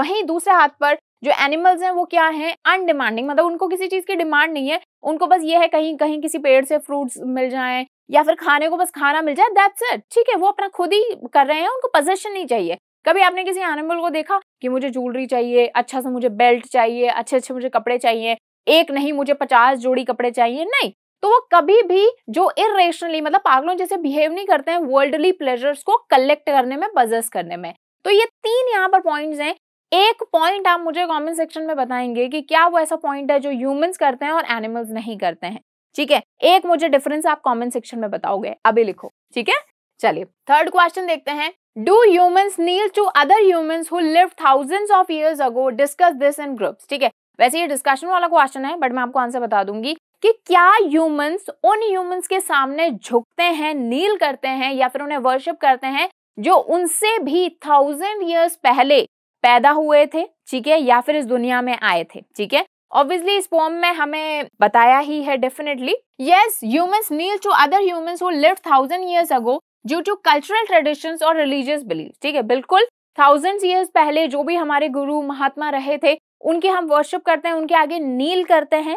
वहीं दूसरे हाथ पर जो एनिमल्स हैं वो क्या हैं अनडिमांडिंग मतलब उनको किसी चीज़ की डिमांड नहीं है उनको बस ये है कहीं कहीं किसी पेड़ से फ्रूट्स मिल जाएं या फिर खाने को बस खाना मिल जाए दैट्स इट ठीक है वो अपना खुद ही कर रहे हैं उनको पोजेशन नहीं चाहिए कभी आपने किसी एनिमल को देखा कि मुझे ज्वेलरी चाहिए अच्छा सा मुझे बेल्ट चाहिए अच्छे अच्छे मुझे कपड़े चाहिए एक नहीं मुझे पचास जोड़ी कपड़े चाहिए नहीं तो वो कभी भी जो इेशनली मतलब पागलों जैसे बिहेव नहीं करते हैं वर्ल्डली प्लेजर्स को कलेक्ट करने में बजस करने में तो ये तीन यहाँ पर पॉइंट्स हैं एक पॉइंट आप मुझे कमेंट सेक्शन में बताएंगे कि क्या वो ऐसा पॉइंट है जो ह्यूमंस करते हैं और एनिमल्स नहीं करते हैं ठीक है एक मुझे डिफरेंस आप कमेंट सेक्शन में बताओगे अभी लिखो ठीक है चलिए थर्ड क्वेश्चन देखते हैं do humans kneel to other humans who live thousands of years ago discuss this in groups ठीक है वैसे ये डिस्कशन वाला क्वेश्चन है बट मैं आपको आंसर बता दूंगी कि क्या ह्यूमंस उन ह्यूमंस के सामने झुकते हैं नील करते हैं या फिर उन्हें वर्शिप करते हैं जो उनसे भी थाउजेंड ईयर्स पहले पैदा हुए थे ठीक है या फिर इस दुनिया में आए थे ठीक है ऑब्वियसली इस पोम में हमें बताया ही है definitely yes humans kneel to other humans who lived thousand years ago due to cultural traditions और रिलीजियस बिलीव ठीक है बिल्कुल थाउजेंड इयर्स पहले जो भी हमारे गुरु महात्मा रहे थे उनके हम वर्शिप करते हैं उनके आगे नील करते हैं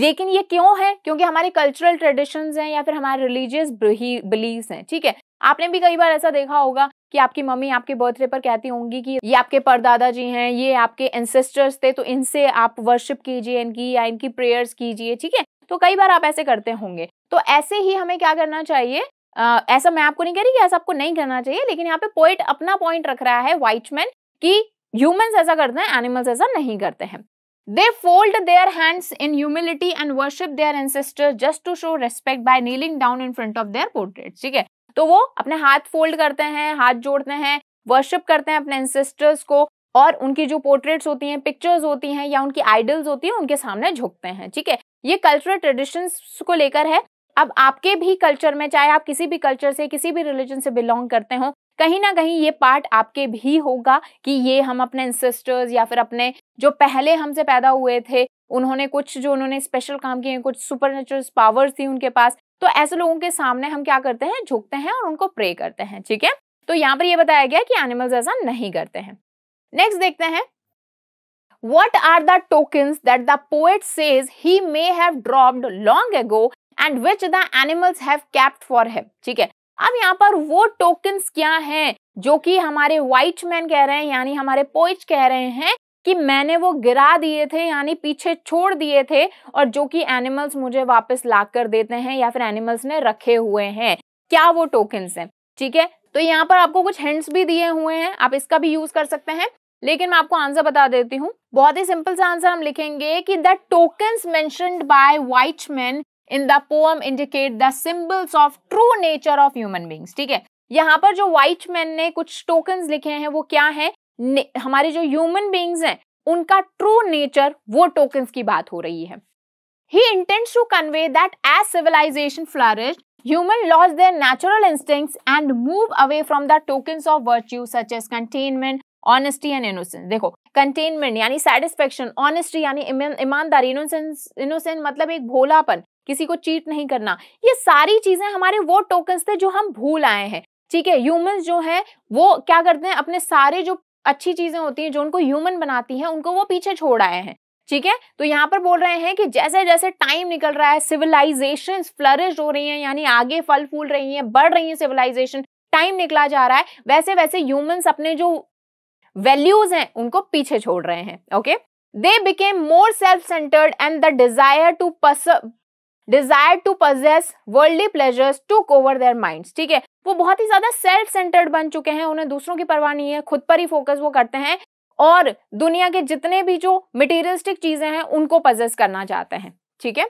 लेकिन ये क्यों है क्योंकि हमारे कल्चरल ट्रेडिशंस हैं या फिर हमारे रिलीजियस बिलीव्स हैं ठीक है आपने भी कई बार ऐसा देखा होगा कि आपकी मम्मी आपके बर्थडे पर कहती होंगी कि ये आपके परदादा जी हैं ये आपके एंसेस्टर्स थे तो इनसे आप वर्शिप कीजिए इनकी या इनकी प्रेयर्स कीजिए ठीक है तो कई बार आप ऐसे करते होंगे तो ऐसे ही हमें क्या करना चाहिए आ, ऐसा मैं आपको नहीं कह रही कि ऐसा आपको नहीं करना चाहिए लेकिन यहाँ पे पोइट अपना पॉइंट रख रहा है वाइटमैन कि ह्यूमंस ऐसा करते हैं एनिमल्स ऐसा नहीं करते हैं they fold their hands in humility and worship their ancestor just to show respect by kneeling down in front of their portrait ठीक है तो वो अपने हाथ फोल्ड करते हैं हाथ जोड़ते हैं वर्शिप करते हैं अपने एंसेस्टर्स को और उनकी जो पोर्ट्रेट्स होती हैं पिक्चर्स होती हैं या उनकी आइडल्स होती हैं उनके सामने झुकते हैं ठीक है ये कल्चरल ट्रेडिशंस को लेकर है अब आपके भी कल्चर में चाहे आप किसी भी कल्चर से किसी भी रिलीजन से बिलोंग करते हो कहीं ना कहीं ये पार्ट आपके भी होगा कि ये हम अपने इंसिस्टर्स या फिर अपने जो पहले हमसे पैदा हुए थे उन्होंने कुछ जो उन्होंने स्पेशल काम किए कुछ सुपर पावर्स थी उनके पास तो ऐसे लोगों के सामने हम क्या करते हैं झुकते हैं और उनको प्रे करते हैं ठीक है तो यहाँ पर यह बताया गया कि एनिमल्स ऐसा नहीं करते हैं नेक्स्ट देखते हैं what are the tokens that the poet says he may have dropped long ago and which the animals have kept for him ठीक है अब यहाँ पर वो टोकन्स क्या हैं जो कि हमारे व्हाइट मैन कह रहे हैं यानी हमारे पोइट कह रहे हैं कि मैंने वो गिरा दिए थे यानी पीछे छोड़ दिए थे और जो कि एनिमल्स मुझे वापस ला कर देते हैं या फिर एनिमल्स ने रखे हुए हैं क्या वो टोकन्स हैं ठीक है तो यहाँ पर आपको कुछ हिंट्स भी दिए हुए हैं आप इसका भी यूज कर सकते हैं लेकिन मैं आपको आंसर बता देती हूँ बहुत ही सिंपल सा आंसर हम लिखेंगे कि द टोकन्स मैं by man in the poem indicate the symbols of true nature of human beings ठीक है यहाँ पर जो मैन ने कुछ टोकन्स लिखे हैं वो क्या है हमारे जो ह्यूमन बींग्स हैं उनका ट्रू नेचर वो टोकन की बात हो रही है he intends to convey that as civilization flourish human lose their natural instinct and move away from the token of virtue such as contentment honesty and innocence देखो contentment यानी satisfaction honesty यानी ईमानदारी innocence innocent मतलब एक भोलापन किसी को cheat नहीं करना ये सारी चीजें हमारे वो टोकन थे जो हम भूल आए हैं ठीक है ह्यूमन जो है वो क्या करते हैं अपने सारे जो अच्छी चीजें होती हैं जो उनको ह्यूमन बनाती हैं उनको वो पीछे छोड़ आए हैं ठीक है तो यहाँ पर बोल रहे हैं कि जैसे जैसे टाइम निकल रहा है सिविलाइजेशन फ्लरिश हो रही हैं यानी आगे फल फूल रही हैं बढ़ रही हैं सिविलाइजेशन टाइम निकला जा रहा है वैसे वैसे ह्यूमन्स अपने जो वैल्यूज हैं उनको पीछे छोड़ रहे हैं okay they became more self centred and the desire to desire to possess worldly pleasures to cover their mind ठीक है वो बहुत ही ज्यादा सेल्फ सेंटर्ड बन चुके हैं उन्हें दूसरों की परवाह नहीं है खुद पर ही फोकस वो करते हैं और दुनिया के जितने भी जो मटेरियलिस्टिक चीजें हैं उनको पजेस करना चाहते हैं ठीक है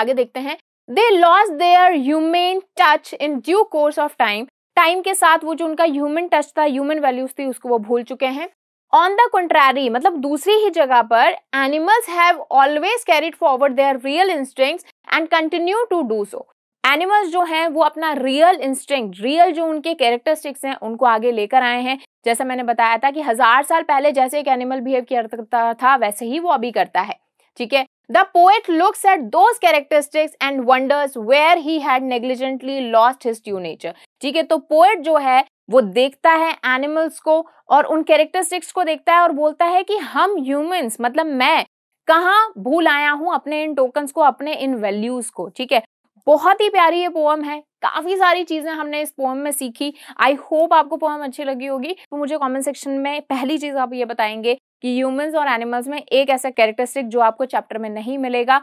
आगे देखते हैं they loss their human touch in due course of time time के साथ वो जो उनका ह्यूमन टच था ह्यूमन वैल्यूज थी उसको वो भूल चुके हैं ऑन द कंट्रारी मतलब दूसरी ही जगह पर animals have always carried forward their real instinct and continue to do so animals जो हैं वो अपना रियल इंस्टिंग रियल जो उनके कैरेक्टरिस्टिक्स हैं उनको आगे लेकर आए हैं जैसा मैंने बताया था कि हज़ार साल पहले जैसे एक एनिमल बिहेव करता था वैसे ही वो अभी करता है ठीक है The poet looks at those characteristics and wonders where he had negligently lost his true nature. ठीक है तो पोएट जो है वो देखता है एनिमल्स को और उन कैरेक्टरिस्टिक्स को देखता है और बोलता है कि हम ह्यूमंस मतलब मैं कहाँ भूल आया हूँ अपने इन टोकन्स को अपने इन वैल्यूज को ठीक है बहुत ही प्यारी ये पोअम है काफ़ी सारी चीज़ें हमने इस पोम में सीखी आई होप आपको पोम अच्छी लगी होगी तो मुझे कॉमेंट सेक्शन में पहली चीज़ आप ये बताएंगे कि ह्यूमंस और एनिमल्स में एक ऐसा कैरेक्टरिस्टिक जो आपको चैप्टर में नहीं मिलेगा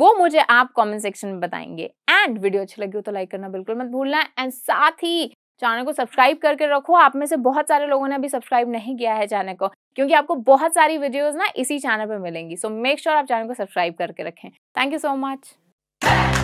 वो मुझे आप कमेंट सेक्शन में बताएंगे एंड वीडियो अच्छी लगी हो तो लाइक करना बिल्कुल मत भूलना एंड साथ ही चैनल को सब्सक्राइब करके रखो आप में से बहुत सारे लोगों ने अभी सब्सक्राइब नहीं किया है चैनल को क्योंकि आपको बहुत सारी वीडियोस ना इसी चैनल पर मिलेंगी सो मेक श्योर आप चैनल को सब्सक्राइब करके रखें थैंक यू सो मच